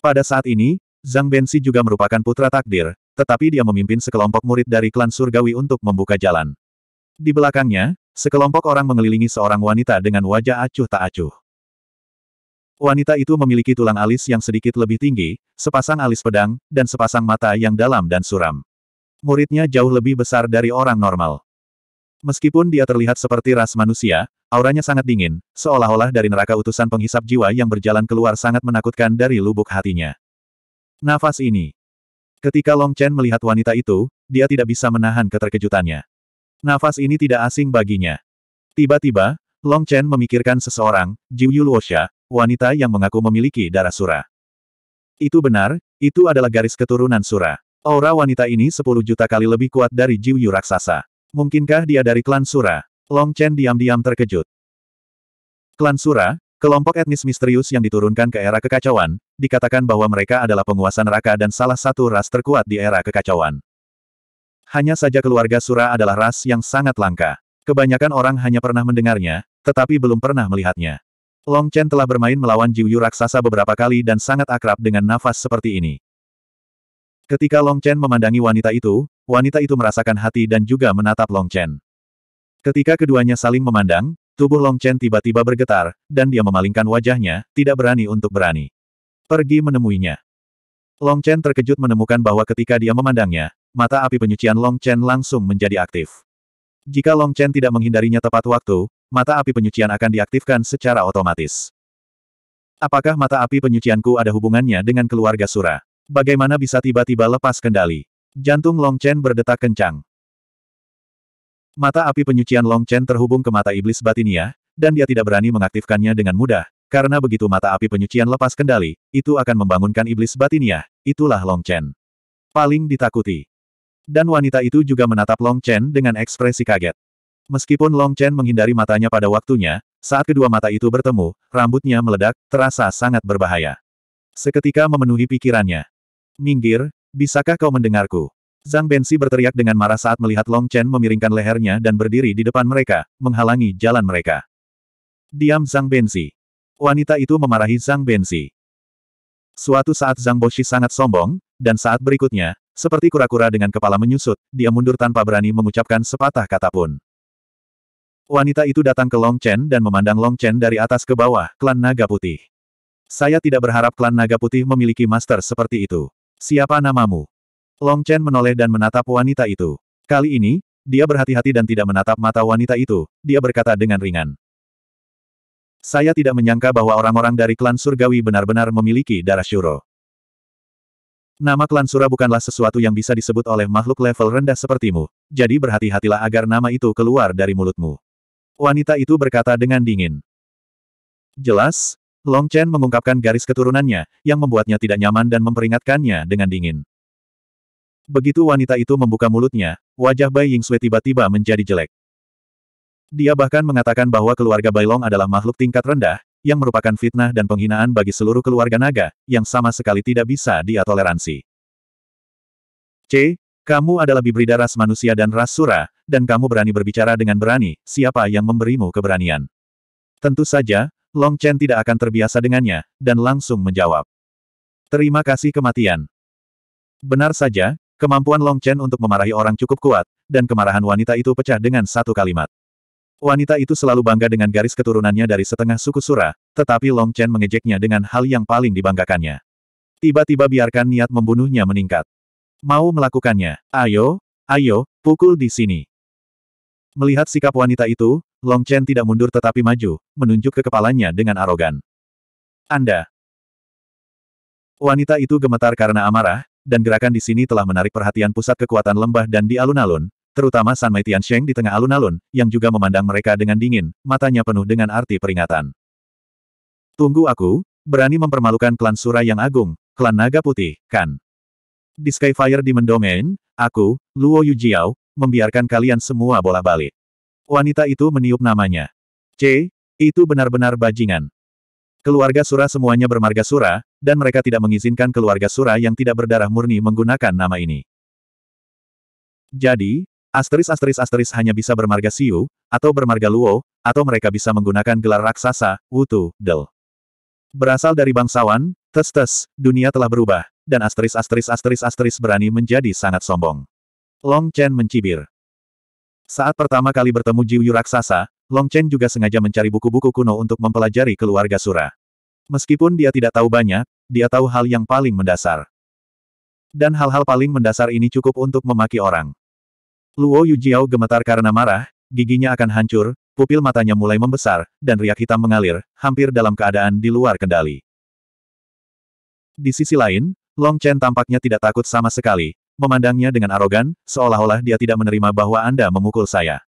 Pada saat ini, Zhang Bensi juga merupakan putra takdir, tetapi dia memimpin sekelompok murid dari klan surgawi untuk membuka jalan. Di belakangnya, sekelompok orang mengelilingi seorang wanita dengan wajah acuh tak acuh. Wanita itu memiliki tulang alis yang sedikit lebih tinggi, sepasang alis pedang, dan sepasang mata yang dalam dan suram. Muridnya jauh lebih besar dari orang normal. Meskipun dia terlihat seperti ras manusia, Auranya sangat dingin, seolah-olah dari neraka utusan penghisap jiwa yang berjalan keluar sangat menakutkan dari lubuk hatinya. Nafas ini. Ketika Long Chen melihat wanita itu, dia tidak bisa menahan keterkejutannya. Nafas ini tidak asing baginya. Tiba-tiba, Long Chen memikirkan seseorang, Jiu Yu Luosha, wanita yang mengaku memiliki darah Sura. Itu benar, itu adalah garis keturunan Sura. Aura wanita ini 10 juta kali lebih kuat dari Jiu Yu Raksasa. Mungkinkah dia dari klan Sura? Long Chen diam-diam terkejut. Klan Sura, kelompok etnis misterius yang diturunkan ke era kekacauan, dikatakan bahwa mereka adalah penguasa neraka dan salah satu ras terkuat di era kekacauan. Hanya saja keluarga Sura adalah ras yang sangat langka. Kebanyakan orang hanya pernah mendengarnya, tetapi belum pernah melihatnya. Long Chen telah bermain melawan Jiu raksasa beberapa kali dan sangat akrab dengan nafas seperti ini. Ketika Long Chen memandangi wanita itu, wanita itu merasakan hati dan juga menatap Long Chen. Ketika keduanya saling memandang, tubuh Long Chen tiba-tiba bergetar, dan dia memalingkan wajahnya, tidak berani untuk berani. Pergi menemuinya. Long Chen terkejut menemukan bahwa ketika dia memandangnya, mata api penyucian Long Chen langsung menjadi aktif. Jika Long Chen tidak menghindarinya tepat waktu, mata api penyucian akan diaktifkan secara otomatis. Apakah mata api penyucianku ada hubungannya dengan keluarga Sura? Bagaimana bisa tiba-tiba lepas kendali? Jantung Long Chen berdetak kencang. Mata api penyucian Long Chen terhubung ke mata iblis batinia, dan dia tidak berani mengaktifkannya dengan mudah, karena begitu mata api penyucian lepas kendali, itu akan membangunkan iblis batinia. itulah Long Chen. Paling ditakuti. Dan wanita itu juga menatap Long Chen dengan ekspresi kaget. Meskipun Long Chen menghindari matanya pada waktunya, saat kedua mata itu bertemu, rambutnya meledak, terasa sangat berbahaya. Seketika memenuhi pikirannya. Minggir, bisakah kau mendengarku? Zhang Bensi berteriak dengan marah saat melihat Long Chen memiringkan lehernya dan berdiri di depan mereka, menghalangi jalan mereka. Diam Zhang Bensi. Wanita itu memarahi Zhang Bensi. Suatu saat Zhang Boshi sangat sombong, dan saat berikutnya, seperti kura-kura dengan kepala menyusut, dia mundur tanpa berani mengucapkan sepatah kata pun. Wanita itu datang ke Long Chen dan memandang Long Chen dari atas ke bawah, klan naga putih. Saya tidak berharap klan naga putih memiliki master seperti itu. Siapa namamu? Long Chen menoleh dan menatap wanita itu. Kali ini, dia berhati-hati dan tidak menatap mata wanita itu, dia berkata dengan ringan. Saya tidak menyangka bahwa orang-orang dari klan surgawi benar-benar memiliki darah syuro. Nama klan Sura bukanlah sesuatu yang bisa disebut oleh makhluk level rendah sepertimu, jadi berhati-hatilah agar nama itu keluar dari mulutmu. Wanita itu berkata dengan dingin. Jelas, Long Chen mengungkapkan garis keturunannya, yang membuatnya tidak nyaman dan memperingatkannya dengan dingin. Begitu wanita itu membuka mulutnya, wajah Bai Yingxue tiba-tiba menjadi jelek. Dia bahkan mengatakan bahwa keluarga Bailong adalah makhluk tingkat rendah, yang merupakan fitnah dan penghinaan bagi seluruh keluarga naga, yang sama sekali tidak bisa dia toleransi. C. Kamu adalah bibrida ras manusia dan ras sura, dan kamu berani berbicara dengan berani, siapa yang memberimu keberanian? Tentu saja, Long Chen tidak akan terbiasa dengannya, dan langsung menjawab. Terima kasih kematian. Benar saja, Kemampuan Long Chen untuk memarahi orang cukup kuat, dan kemarahan wanita itu pecah dengan satu kalimat. Wanita itu selalu bangga dengan garis keturunannya dari setengah suku Sura, tetapi Long Chen mengejeknya dengan hal yang paling dibanggakannya. Tiba-tiba biarkan niat membunuhnya meningkat. Mau melakukannya, ayo, ayo, pukul di sini. Melihat sikap wanita itu, Long Chen tidak mundur tetapi maju, menunjuk ke kepalanya dengan arogan. Anda. Wanita itu gemetar karena amarah, dan gerakan di sini telah menarik perhatian pusat kekuatan lembah dan di alun-alun, terutama San Mei Sheng di tengah alun-alun, yang juga memandang mereka dengan dingin, matanya penuh dengan arti peringatan. Tunggu aku, berani mempermalukan klan Sura yang agung, klan Naga Putih, kan? Di Skyfire Demon Domain, aku, Luo Yu Jiao, membiarkan kalian semua bola balik. Wanita itu meniup namanya. C, itu benar-benar bajingan. Keluarga Sura semuanya bermarga Sura, dan mereka tidak mengizinkan keluarga Sura yang tidak berdarah murni menggunakan nama ini. Jadi, asteris asteris asteris hanya bisa bermarga Siu, atau bermarga Luo, atau mereka bisa menggunakan gelar raksasa, Wutu, Del. Berasal dari bangsawan, tes-tes, dunia telah berubah, dan asteris asteris asteris asteris berani menjadi sangat sombong. Long Chen mencibir. Saat pertama kali bertemu Jiuyu raksasa, Long Chen juga sengaja mencari buku-buku kuno untuk mempelajari keluarga Sura. Meskipun dia tidak tahu banyak, dia tahu hal yang paling mendasar. Dan hal-hal paling mendasar ini cukup untuk memaki orang. Luo Yu Jiao gemetar karena marah, giginya akan hancur, pupil matanya mulai membesar, dan riak hitam mengalir, hampir dalam keadaan di luar kendali. Di sisi lain, Long Chen tampaknya tidak takut sama sekali, memandangnya dengan arogan, seolah-olah dia tidak menerima bahwa Anda memukul saya.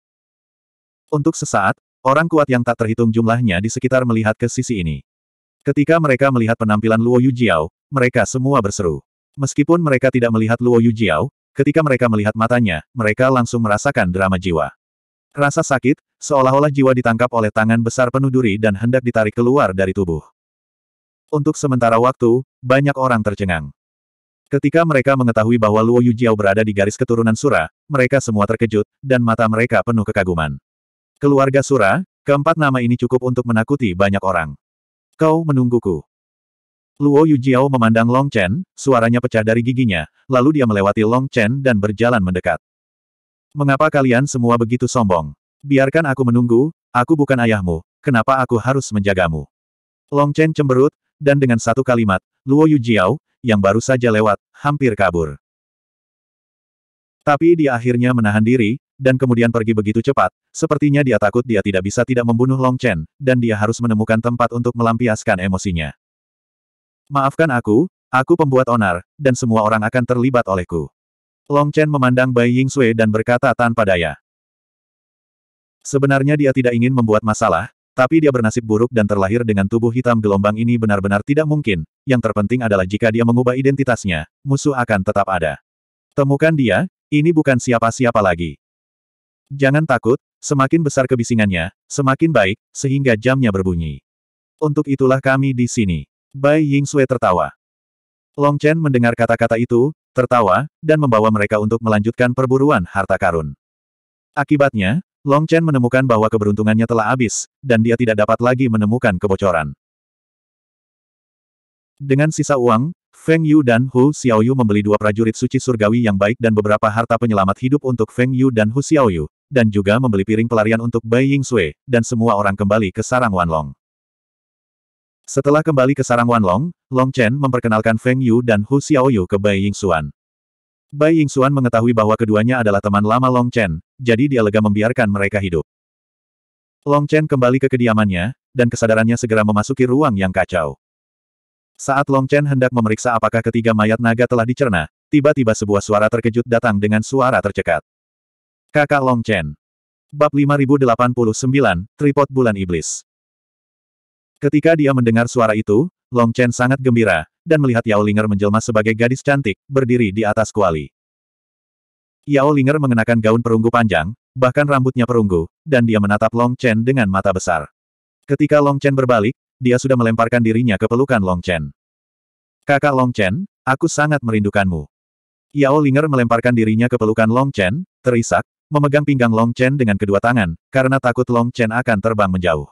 Untuk sesaat, orang kuat yang tak terhitung jumlahnya di sekitar melihat ke sisi ini. Ketika mereka melihat penampilan Luo Yu Jiao, mereka semua berseru. Meskipun mereka tidak melihat Luo Yu Jiao, ketika mereka melihat matanya, mereka langsung merasakan drama jiwa. Rasa sakit, seolah-olah jiwa ditangkap oleh tangan besar penuh duri dan hendak ditarik keluar dari tubuh. Untuk sementara waktu, banyak orang tercengang. Ketika mereka mengetahui bahwa Luo Yu Jiao berada di garis keturunan Sura, mereka semua terkejut, dan mata mereka penuh kekaguman. Keluarga Sura, keempat nama ini cukup untuk menakuti banyak orang. Kau menungguku. Luo Yujiao memandang Long Chen, suaranya pecah dari giginya, lalu dia melewati Long Chen dan berjalan mendekat. Mengapa kalian semua begitu sombong? Biarkan aku menunggu, aku bukan ayahmu, kenapa aku harus menjagamu? Long Chen cemberut, dan dengan satu kalimat, Luo Yujiao, yang baru saja lewat, hampir kabur. Tapi dia akhirnya menahan diri, dan kemudian pergi begitu cepat, sepertinya dia takut dia tidak bisa tidak membunuh Long Chen, dan dia harus menemukan tempat untuk melampiaskan emosinya. Maafkan aku, aku pembuat onar, dan semua orang akan terlibat olehku. Long Chen memandang Bai Ying Sui dan berkata tanpa daya. Sebenarnya dia tidak ingin membuat masalah, tapi dia bernasib buruk dan terlahir dengan tubuh hitam gelombang ini benar-benar tidak mungkin, yang terpenting adalah jika dia mengubah identitasnya, musuh akan tetap ada. Temukan dia, ini bukan siapa-siapa lagi. Jangan takut, semakin besar kebisingannya, semakin baik, sehingga jamnya berbunyi. Untuk itulah kami di sini. Bai Ying Sui tertawa. Long Chen mendengar kata-kata itu, tertawa, dan membawa mereka untuk melanjutkan perburuan harta karun. Akibatnya, Long Chen menemukan bahwa keberuntungannya telah habis, dan dia tidak dapat lagi menemukan kebocoran. Dengan sisa uang, Feng Yu dan Hu Xiaoyu membeli dua prajurit suci surgawi yang baik dan beberapa harta penyelamat hidup untuk Feng Yu dan Hu Xiaoyu, dan juga membeli piring pelarian untuk Bai Ying Sui, dan semua orang kembali ke sarang Wanlong. Setelah kembali ke sarang Wanlong, Long Chen memperkenalkan Feng Yu dan Hu Xiaoyu ke Bai Ying Xuan. Bai Ying Xuan mengetahui bahwa keduanya adalah teman lama Long Chen, jadi dia lega membiarkan mereka hidup. Long Chen kembali ke kediamannya, dan kesadarannya segera memasuki ruang yang kacau. Saat Long Chen hendak memeriksa apakah ketiga mayat naga telah dicerna, tiba-tiba sebuah suara terkejut datang dengan suara tercekat. Kakak Long Chen. Bab 5089, Tripod Bulan Iblis. Ketika dia mendengar suara itu, Long Chen sangat gembira, dan melihat Yao Linger menjelma sebagai gadis cantik, berdiri di atas kuali. Yao Linger mengenakan gaun perunggu panjang, bahkan rambutnya perunggu, dan dia menatap Long Chen dengan mata besar. Ketika Long Chen berbalik, dia sudah melemparkan dirinya ke pelukan Long Chen. Kakak Long Chen, aku sangat merindukanmu. Yao Linger melemparkan dirinya ke pelukan Long Chen, terisak, memegang pinggang Long Chen dengan kedua tangan, karena takut Long Chen akan terbang menjauh.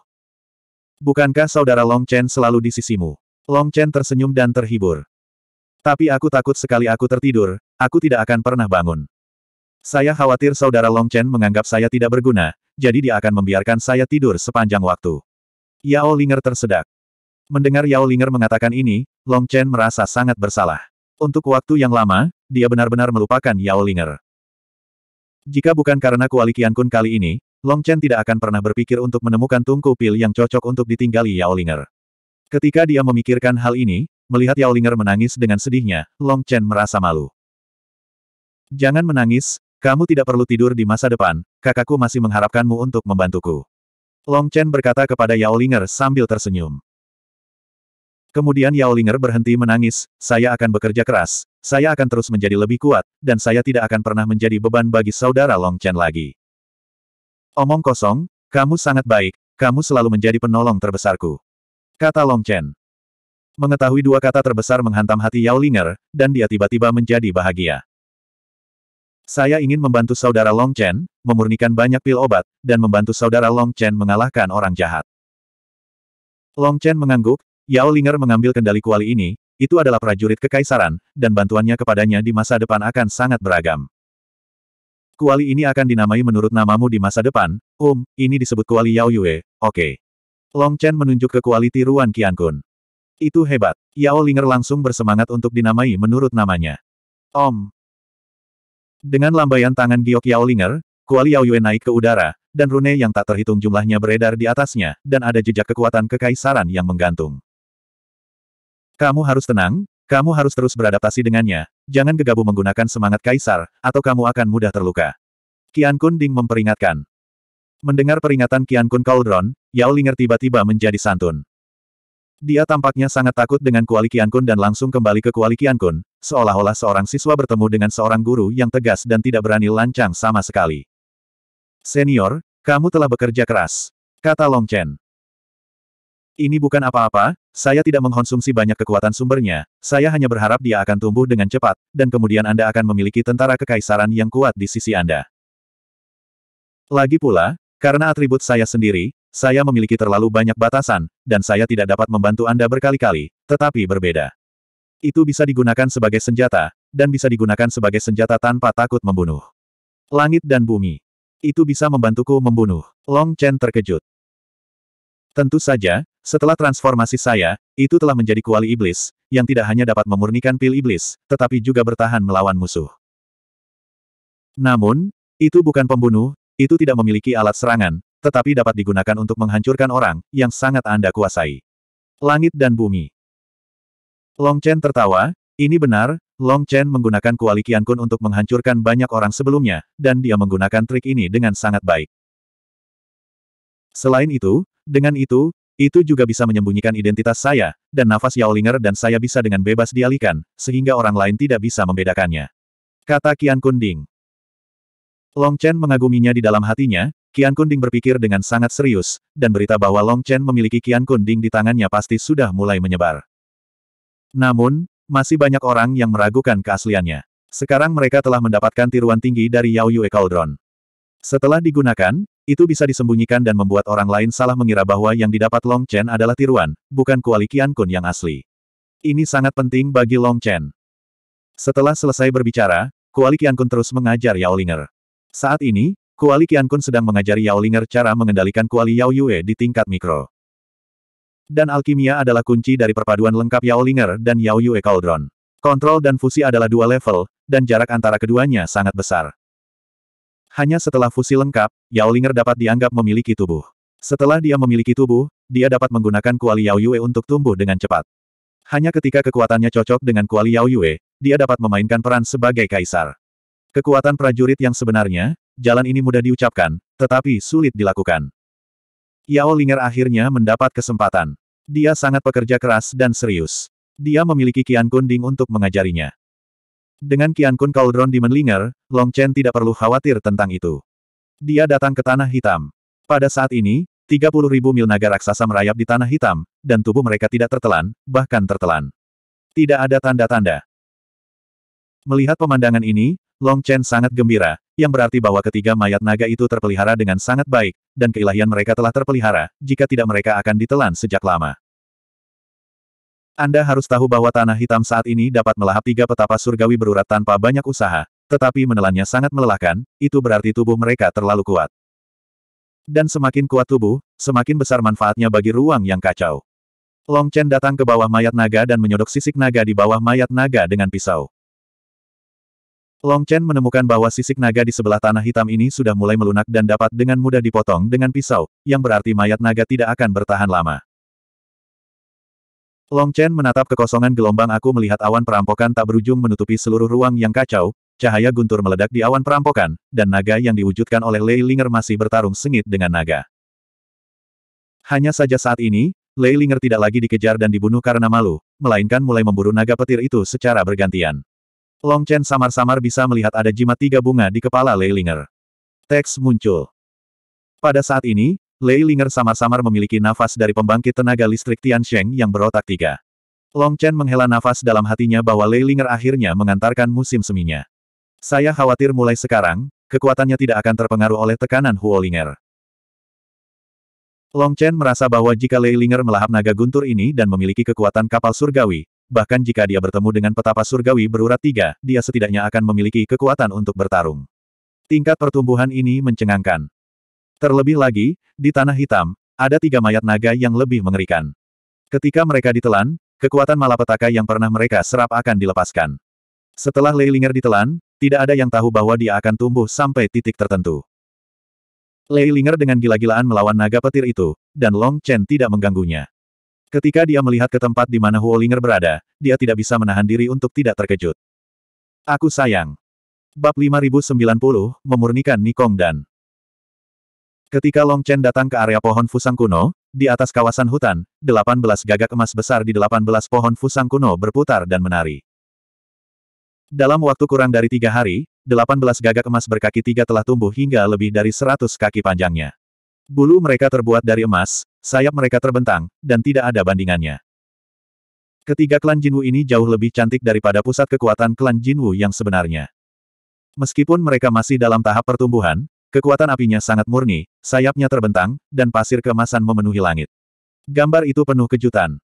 Bukankah saudara Long Chen selalu di sisimu? Long Chen tersenyum dan terhibur. Tapi aku takut sekali aku tertidur, aku tidak akan pernah bangun. Saya khawatir saudara Long Chen menganggap saya tidak berguna, jadi dia akan membiarkan saya tidur sepanjang waktu. Yao Linger tersedak. Mendengar Yao Linger mengatakan ini, Long Chen merasa sangat bersalah. Untuk waktu yang lama, dia benar-benar melupakan Yao Linger. Jika bukan karena kuali kun kali ini, Long Chen tidak akan pernah berpikir untuk menemukan tungku pil yang cocok untuk ditinggali Yao Ling'er. Ketika dia memikirkan hal ini, melihat Yao Ling'er menangis dengan sedihnya, Long Chen merasa malu. Jangan menangis, kamu tidak perlu tidur di masa depan, kakakku masih mengharapkanmu untuk membantuku. Long Chen berkata kepada Yao Ling'er sambil tersenyum. Kemudian Yao Linger berhenti menangis, saya akan bekerja keras, saya akan terus menjadi lebih kuat, dan saya tidak akan pernah menjadi beban bagi saudara Long Chen lagi. Omong kosong, kamu sangat baik, kamu selalu menjadi penolong terbesarku. Kata Long Chen. Mengetahui dua kata terbesar menghantam hati Yao Linger, dan dia tiba-tiba menjadi bahagia. Saya ingin membantu saudara Long Chen, memurnikan banyak pil obat, dan membantu saudara Long Chen mengalahkan orang jahat. Long Chen mengangguk, Yao Linger mengambil kendali kuali ini, itu adalah prajurit kekaisaran, dan bantuannya kepadanya di masa depan akan sangat beragam. Kuali ini akan dinamai menurut namamu di masa depan, um, ini disebut kuali Yao Yue, oke. Okay. Long Chen menunjuk ke kuali tiruan Qian Kun. Itu hebat. Yao Linger langsung bersemangat untuk dinamai menurut namanya. Om. Dengan lambaian tangan giok Yao Linger, kuali Yao Yue naik ke udara, dan rune yang tak terhitung jumlahnya beredar di atasnya, dan ada jejak kekuatan kekaisaran yang menggantung. Kamu harus tenang, kamu harus terus beradaptasi dengannya, jangan gegabah menggunakan semangat kaisar, atau kamu akan mudah terluka. Qian Kun Ding memperingatkan. Mendengar peringatan Qian Kun Cauldron, Yao Linger tiba-tiba menjadi santun. Dia tampaknya sangat takut dengan kuali Qian Kun dan langsung kembali ke kuali Qian Kun, seolah-olah seorang siswa bertemu dengan seorang guru yang tegas dan tidak berani lancang sama sekali. Senior, kamu telah bekerja keras. Kata Long Chen. Ini bukan apa-apa, saya tidak mengkonsumsi banyak kekuatan sumbernya, saya hanya berharap dia akan tumbuh dengan cepat, dan kemudian Anda akan memiliki tentara kekaisaran yang kuat di sisi Anda. Lagi pula, karena atribut saya sendiri, saya memiliki terlalu banyak batasan, dan saya tidak dapat membantu Anda berkali-kali, tetapi berbeda. Itu bisa digunakan sebagai senjata, dan bisa digunakan sebagai senjata tanpa takut membunuh. Langit dan bumi. Itu bisa membantuku membunuh. Long Chen terkejut. Tentu saja, setelah transformasi saya, itu telah menjadi kuali iblis, yang tidak hanya dapat memurnikan pil iblis, tetapi juga bertahan melawan musuh. Namun, itu bukan pembunuh, itu tidak memiliki alat serangan, tetapi dapat digunakan untuk menghancurkan orang yang sangat Anda kuasai. Langit dan Bumi Long Chen tertawa, ini benar, Long Chen menggunakan kuali Kun untuk menghancurkan banyak orang sebelumnya, dan dia menggunakan trik ini dengan sangat baik. Selain itu, dengan itu, itu juga bisa menyembunyikan identitas saya, dan nafas Yaolinger dan saya bisa dengan bebas dialihkan, sehingga orang lain tidak bisa membedakannya. Kata Qian Kunding. Long Chen mengaguminya di dalam hatinya, Qian Kunding berpikir dengan sangat serius, dan berita bahwa Long Chen memiliki Qian Kunding di tangannya pasti sudah mulai menyebar. Namun, masih banyak orang yang meragukan keasliannya. Sekarang mereka telah mendapatkan tiruan tinggi dari Yao Yue Cauldron. Setelah digunakan, itu bisa disembunyikan dan membuat orang lain salah mengira bahwa yang didapat Long Chen adalah tiruan, bukan kuali Qian Kun yang asli. Ini sangat penting bagi Long Chen. Setelah selesai berbicara, kuali Qian Kun terus mengajar Yao Linger. Saat ini, kuali Qian Kun sedang mengajari Yao Linger cara mengendalikan kuali Yao Yue di tingkat mikro. Dan alkimia adalah kunci dari perpaduan lengkap Yao Linger dan Yao Yue Cauldron. Kontrol dan fusi adalah dua level, dan jarak antara keduanya sangat besar. Hanya setelah fusi lengkap, Yao Ling'er dapat dianggap memiliki tubuh. Setelah dia memiliki tubuh, dia dapat menggunakan kuali Yao Yue untuk tumbuh dengan cepat. Hanya ketika kekuatannya cocok dengan kuali Yao Yue, dia dapat memainkan peran sebagai kaisar. Kekuatan prajurit yang sebenarnya, jalan ini mudah diucapkan, tetapi sulit dilakukan. Yao Linger akhirnya mendapat kesempatan. Dia sangat pekerja keras dan serius. Dia memiliki Kian Kunding untuk mengajarinya. Dengan Kian Kun Cauldron di Menlinger, Long Chen tidak perlu khawatir tentang itu. Dia datang ke Tanah Hitam. Pada saat ini, 30 ribu mil naga raksasa merayap di Tanah Hitam, dan tubuh mereka tidak tertelan, bahkan tertelan. Tidak ada tanda-tanda. Melihat pemandangan ini, Long Chen sangat gembira, yang berarti bahwa ketiga mayat naga itu terpelihara dengan sangat baik, dan keilahian mereka telah terpelihara, jika tidak mereka akan ditelan sejak lama. Anda harus tahu bahwa Tanah Hitam saat ini dapat melahap tiga petapa surgawi berurat tanpa banyak usaha, tetapi menelannya sangat melelahkan, itu berarti tubuh mereka terlalu kuat. Dan semakin kuat tubuh, semakin besar manfaatnya bagi ruang yang kacau. Long Chen datang ke bawah mayat naga dan menyodok sisik naga di bawah mayat naga dengan pisau. Long Chen menemukan bahwa sisik naga di sebelah tanah hitam ini sudah mulai melunak dan dapat dengan mudah dipotong dengan pisau, yang berarti mayat naga tidak akan bertahan lama. Long Chen menatap kekosongan gelombang aku melihat awan perampokan tak berujung menutupi seluruh ruang yang kacau, cahaya guntur meledak di awan perampokan, dan naga yang diwujudkan oleh Lei Linger masih bertarung sengit dengan naga. Hanya saja saat ini, Lei Linger tidak lagi dikejar dan dibunuh karena malu, melainkan mulai memburu naga petir itu secara bergantian. Long Chen samar-samar bisa melihat ada jimat tiga bunga di kepala Lei Linger. Teks muncul. Pada saat ini, Lei Linger samar-samar memiliki nafas dari pembangkit tenaga listrik Tian Sheng yang berotak tiga. Long Chen menghela nafas dalam hatinya bahwa Lei Linger akhirnya mengantarkan musim seminya. Saya khawatir mulai sekarang, kekuatannya tidak akan terpengaruh oleh tekanan Huo Linger. Long Chen merasa bahwa jika Lei Linger melahap naga guntur ini dan memiliki kekuatan kapal surgawi, bahkan jika dia bertemu dengan petapa surgawi berurat tiga, dia setidaknya akan memiliki kekuatan untuk bertarung. Tingkat pertumbuhan ini mencengangkan. Terlebih lagi, di Tanah Hitam, ada tiga mayat naga yang lebih mengerikan. Ketika mereka ditelan, kekuatan malapetaka yang pernah mereka serap akan dilepaskan. Setelah Leilinger ditelan, tidak ada yang tahu bahwa dia akan tumbuh sampai titik tertentu. Leilinger dengan gila-gilaan melawan naga petir itu, dan Long Chen tidak mengganggunya. Ketika dia melihat ke tempat di mana Huolinger berada, dia tidak bisa menahan diri untuk tidak terkejut. Aku sayang. Bab 5090, memurnikan Nikong dan Ketika Long Chen datang ke area pohon Fusang kuno, di atas kawasan hutan, 18 gagak emas besar di 18 pohon Fusang kuno berputar dan menari. Dalam waktu kurang dari tiga hari, 18 gagak emas berkaki tiga telah tumbuh hingga lebih dari 100 kaki panjangnya. Bulu mereka terbuat dari emas, sayap mereka terbentang, dan tidak ada bandingannya. Ketiga klan Jinwu ini jauh lebih cantik daripada pusat kekuatan klan Jinwu yang sebenarnya. Meskipun mereka masih dalam tahap pertumbuhan, Kekuatan apinya sangat murni, sayapnya terbentang, dan pasir kemasan memenuhi langit. Gambar itu penuh kejutan.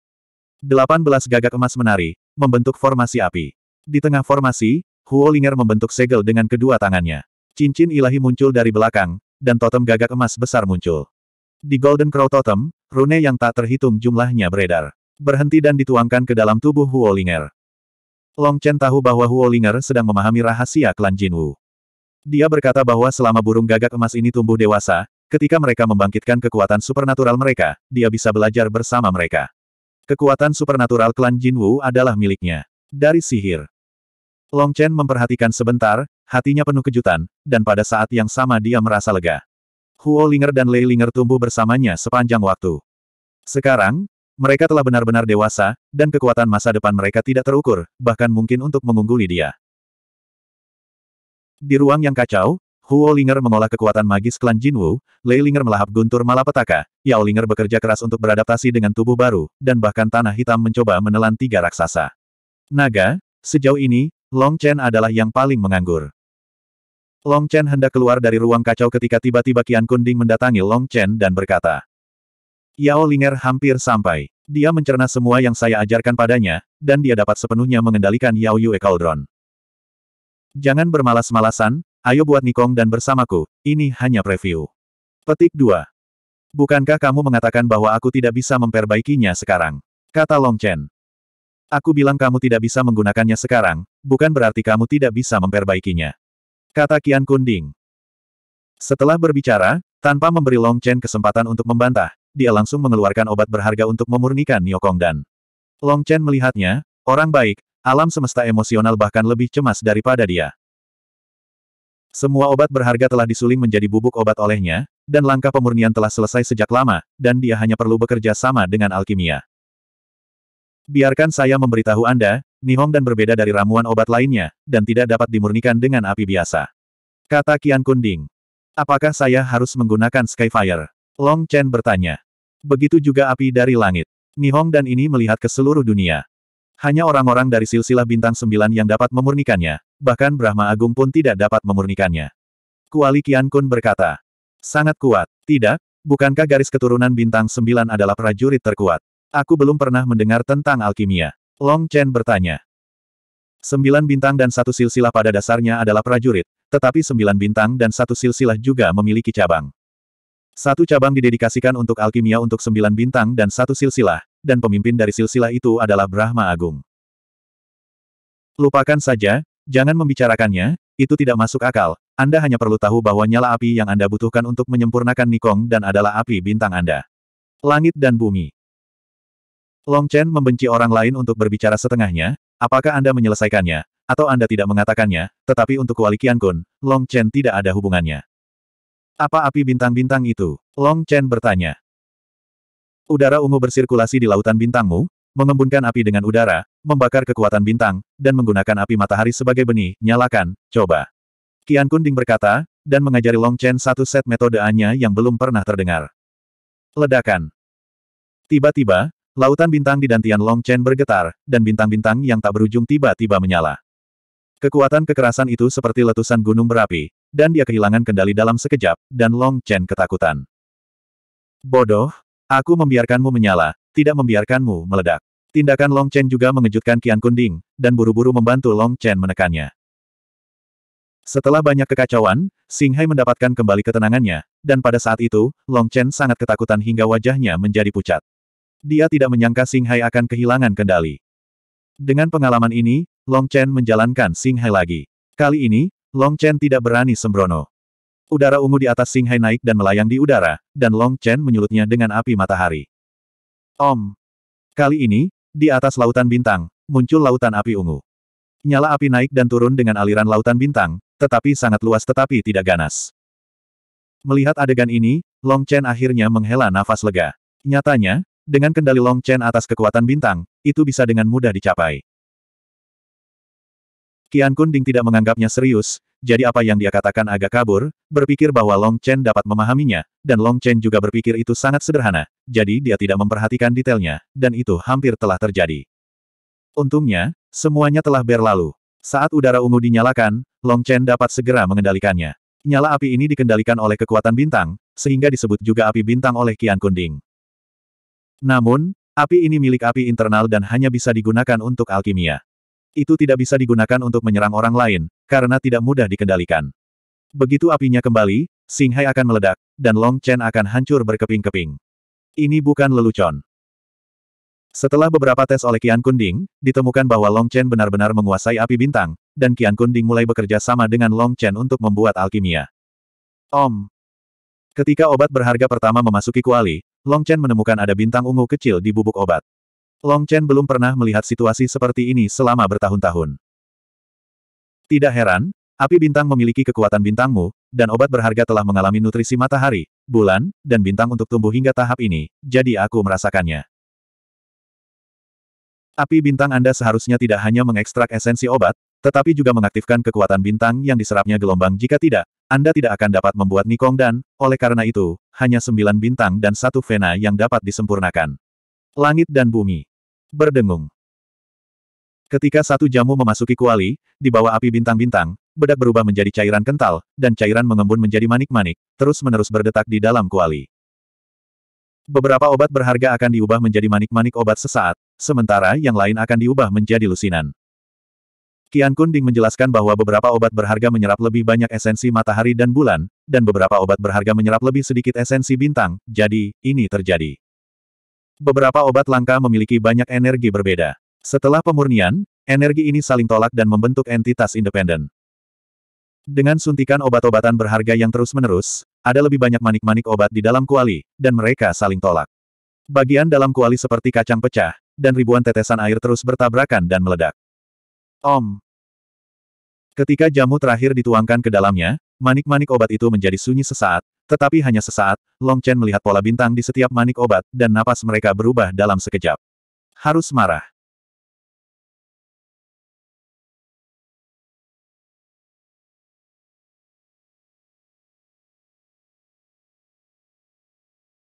18 gagak emas menari, membentuk formasi api. Di tengah formasi, Huolinger membentuk segel dengan kedua tangannya. Cincin ilahi muncul dari belakang, dan totem gagak emas besar muncul. Di Golden Crow Totem, rune yang tak terhitung jumlahnya beredar. Berhenti dan dituangkan ke dalam tubuh Huolinger. Long Chen tahu bahwa Huolinger sedang memahami rahasia klan Jinwu. Dia berkata bahwa selama burung gagak emas ini tumbuh dewasa, ketika mereka membangkitkan kekuatan supernatural mereka, dia bisa belajar bersama mereka. Kekuatan supernatural klan Jinwu adalah miliknya. Dari sihir. Long Chen memperhatikan sebentar, hatinya penuh kejutan, dan pada saat yang sama dia merasa lega. Huo Linger dan Lei Linger tumbuh bersamanya sepanjang waktu. Sekarang, mereka telah benar-benar dewasa, dan kekuatan masa depan mereka tidak terukur, bahkan mungkin untuk mengungguli dia. Di ruang yang kacau, Huo Linger mengolah kekuatan magis klan Jinwu, Lei Linger melahap guntur malapetaka, Yao Linger bekerja keras untuk beradaptasi dengan tubuh baru, dan bahkan Tanah Hitam mencoba menelan tiga raksasa. Naga, sejauh ini, Long Chen adalah yang paling menganggur. Long Chen hendak keluar dari ruang kacau ketika tiba-tiba kian Kunding mendatangi Long Chen dan berkata, Yao Linger hampir sampai. Dia mencerna semua yang saya ajarkan padanya, dan dia dapat sepenuhnya mengendalikan Yao Yue Cauldron. Jangan bermalas-malasan, ayo buat Nikong dan bersamaku, ini hanya preview. Petik 2. Bukankah kamu mengatakan bahwa aku tidak bisa memperbaikinya sekarang? Kata Long Chen. Aku bilang kamu tidak bisa menggunakannya sekarang, bukan berarti kamu tidak bisa memperbaikinya. Kata Kian Kunding. Setelah berbicara, tanpa memberi Long Chen kesempatan untuk membantah, dia langsung mengeluarkan obat berharga untuk memurnikan Niokong dan. Long Chen melihatnya, orang baik, alam semesta emosional bahkan lebih cemas daripada dia. Semua obat berharga telah disuling menjadi bubuk obat olehnya, dan langkah pemurnian telah selesai sejak lama, dan dia hanya perlu bekerja sama dengan alkimia. Biarkan saya memberitahu Anda, Nihong dan berbeda dari ramuan obat lainnya, dan tidak dapat dimurnikan dengan api biasa. Kata Kian Kunding. Apakah saya harus menggunakan Skyfire? Long Chen bertanya. Begitu juga api dari langit. Nihong dan ini melihat ke seluruh dunia. Hanya orang-orang dari silsilah bintang sembilan yang dapat memurnikannya, bahkan Brahma Agung pun tidak dapat memurnikannya. Kuali Kian Kun berkata, Sangat kuat, tidak, bukankah garis keturunan bintang sembilan adalah prajurit terkuat? Aku belum pernah mendengar tentang alkimia. Long Chen bertanya. Sembilan bintang dan satu silsilah pada dasarnya adalah prajurit, tetapi sembilan bintang dan satu silsilah juga memiliki cabang. Satu cabang didedikasikan untuk alkimia untuk sembilan bintang dan satu silsilah, dan pemimpin dari silsilah itu adalah Brahma Agung. Lupakan saja, jangan membicarakannya, itu tidak masuk akal, Anda hanya perlu tahu bahwa nyala api yang Anda butuhkan untuk menyempurnakan Nikong dan adalah api bintang Anda. Langit dan bumi. Long Chen membenci orang lain untuk berbicara setengahnya, apakah Anda menyelesaikannya, atau Anda tidak mengatakannya, tetapi untuk Kuali Kun, Long Chen tidak ada hubungannya. Apa api bintang-bintang itu? Long Chen bertanya. Udara ungu bersirkulasi di lautan bintangmu, mengembunkan api dengan udara, membakar kekuatan bintang, dan menggunakan api matahari sebagai benih, nyalakan, coba. Kian Kunding berkata, dan mengajari Long Chen satu set metode Anya yang belum pernah terdengar. Ledakan. Tiba-tiba, lautan bintang di dantian Long Chen bergetar, dan bintang-bintang yang tak berujung tiba-tiba menyala. Kekuatan kekerasan itu seperti letusan gunung berapi, dan dia kehilangan kendali dalam sekejap, dan Long Chen ketakutan. Bodoh, Aku membiarkanmu menyala, tidak membiarkanmu meledak. Tindakan Long Chen juga mengejutkan Qian Kunding, dan buru-buru membantu Long Chen menekannya. Setelah banyak kekacauan, Sing Hai mendapatkan kembali ketenangannya, dan pada saat itu, Long Chen sangat ketakutan hingga wajahnya menjadi pucat. Dia tidak menyangka Sing Hai akan kehilangan kendali. Dengan pengalaman ini, Long Chen menjalankan Sing Hai lagi. Kali ini, Long Chen tidak berani sembrono. Udara ungu di atas Singhai naik dan melayang di udara, dan Long Chen menyulutnya dengan api matahari. Om! Kali ini, di atas lautan bintang, muncul lautan api ungu. Nyala api naik dan turun dengan aliran lautan bintang, tetapi sangat luas tetapi tidak ganas. Melihat adegan ini, Long Chen akhirnya menghela nafas lega. Nyatanya, dengan kendali Long Chen atas kekuatan bintang, itu bisa dengan mudah dicapai. Qian Kun Ding tidak menganggapnya serius, jadi apa yang dia katakan agak kabur, berpikir bahwa Long Chen dapat memahaminya, dan Long Chen juga berpikir itu sangat sederhana, jadi dia tidak memperhatikan detailnya, dan itu hampir telah terjadi. Untungnya, semuanya telah berlalu. Saat udara ungu dinyalakan, Long Chen dapat segera mengendalikannya. Nyala api ini dikendalikan oleh kekuatan bintang, sehingga disebut juga api bintang oleh Qian Kunding. Namun, api ini milik api internal dan hanya bisa digunakan untuk alkimia. Itu tidak bisa digunakan untuk menyerang orang lain, karena tidak mudah dikendalikan. Begitu apinya kembali, Singhai akan meledak, dan Long Chen akan hancur berkeping-keping. Ini bukan lelucon. Setelah beberapa tes oleh Qian Kunding, ditemukan bahwa Long Chen benar-benar menguasai api bintang, dan Qian Kunding mulai bekerja sama dengan Long Chen untuk membuat alkimia. Om. Ketika obat berharga pertama memasuki kuali, Long Chen menemukan ada bintang ungu kecil di bubuk obat. Long Chen belum pernah melihat situasi seperti ini selama bertahun-tahun. Tidak heran, api bintang memiliki kekuatan bintangmu, dan obat berharga telah mengalami nutrisi matahari, bulan, dan bintang untuk tumbuh hingga tahap ini, jadi aku merasakannya. Api bintang Anda seharusnya tidak hanya mengekstrak esensi obat, tetapi juga mengaktifkan kekuatan bintang yang diserapnya gelombang jika tidak, Anda tidak akan dapat membuat Nikong dan, oleh karena itu, hanya sembilan bintang dan satu Vena yang dapat disempurnakan. Langit dan bumi. Berdengung. Ketika satu jamu memasuki kuali, di bawah api bintang-bintang, bedak berubah menjadi cairan kental, dan cairan mengembun menjadi manik-manik, terus-menerus berdetak di dalam kuali. Beberapa obat berharga akan diubah menjadi manik-manik obat sesaat, sementara yang lain akan diubah menjadi lusinan. Kian Kunding menjelaskan bahwa beberapa obat berharga menyerap lebih banyak esensi matahari dan bulan, dan beberapa obat berharga menyerap lebih sedikit esensi bintang, jadi, ini terjadi. Beberapa obat langka memiliki banyak energi berbeda. Setelah pemurnian, energi ini saling tolak dan membentuk entitas independen. Dengan suntikan obat-obatan berharga yang terus-menerus, ada lebih banyak manik-manik obat di dalam kuali, dan mereka saling tolak. Bagian dalam kuali seperti kacang pecah, dan ribuan tetesan air terus bertabrakan dan meledak. Om. Ketika jamu terakhir dituangkan ke dalamnya, manik-manik obat itu menjadi sunyi sesaat, tetapi hanya sesaat, Long Chen melihat pola bintang di setiap manik obat, dan napas mereka berubah dalam sekejap. Harus marah.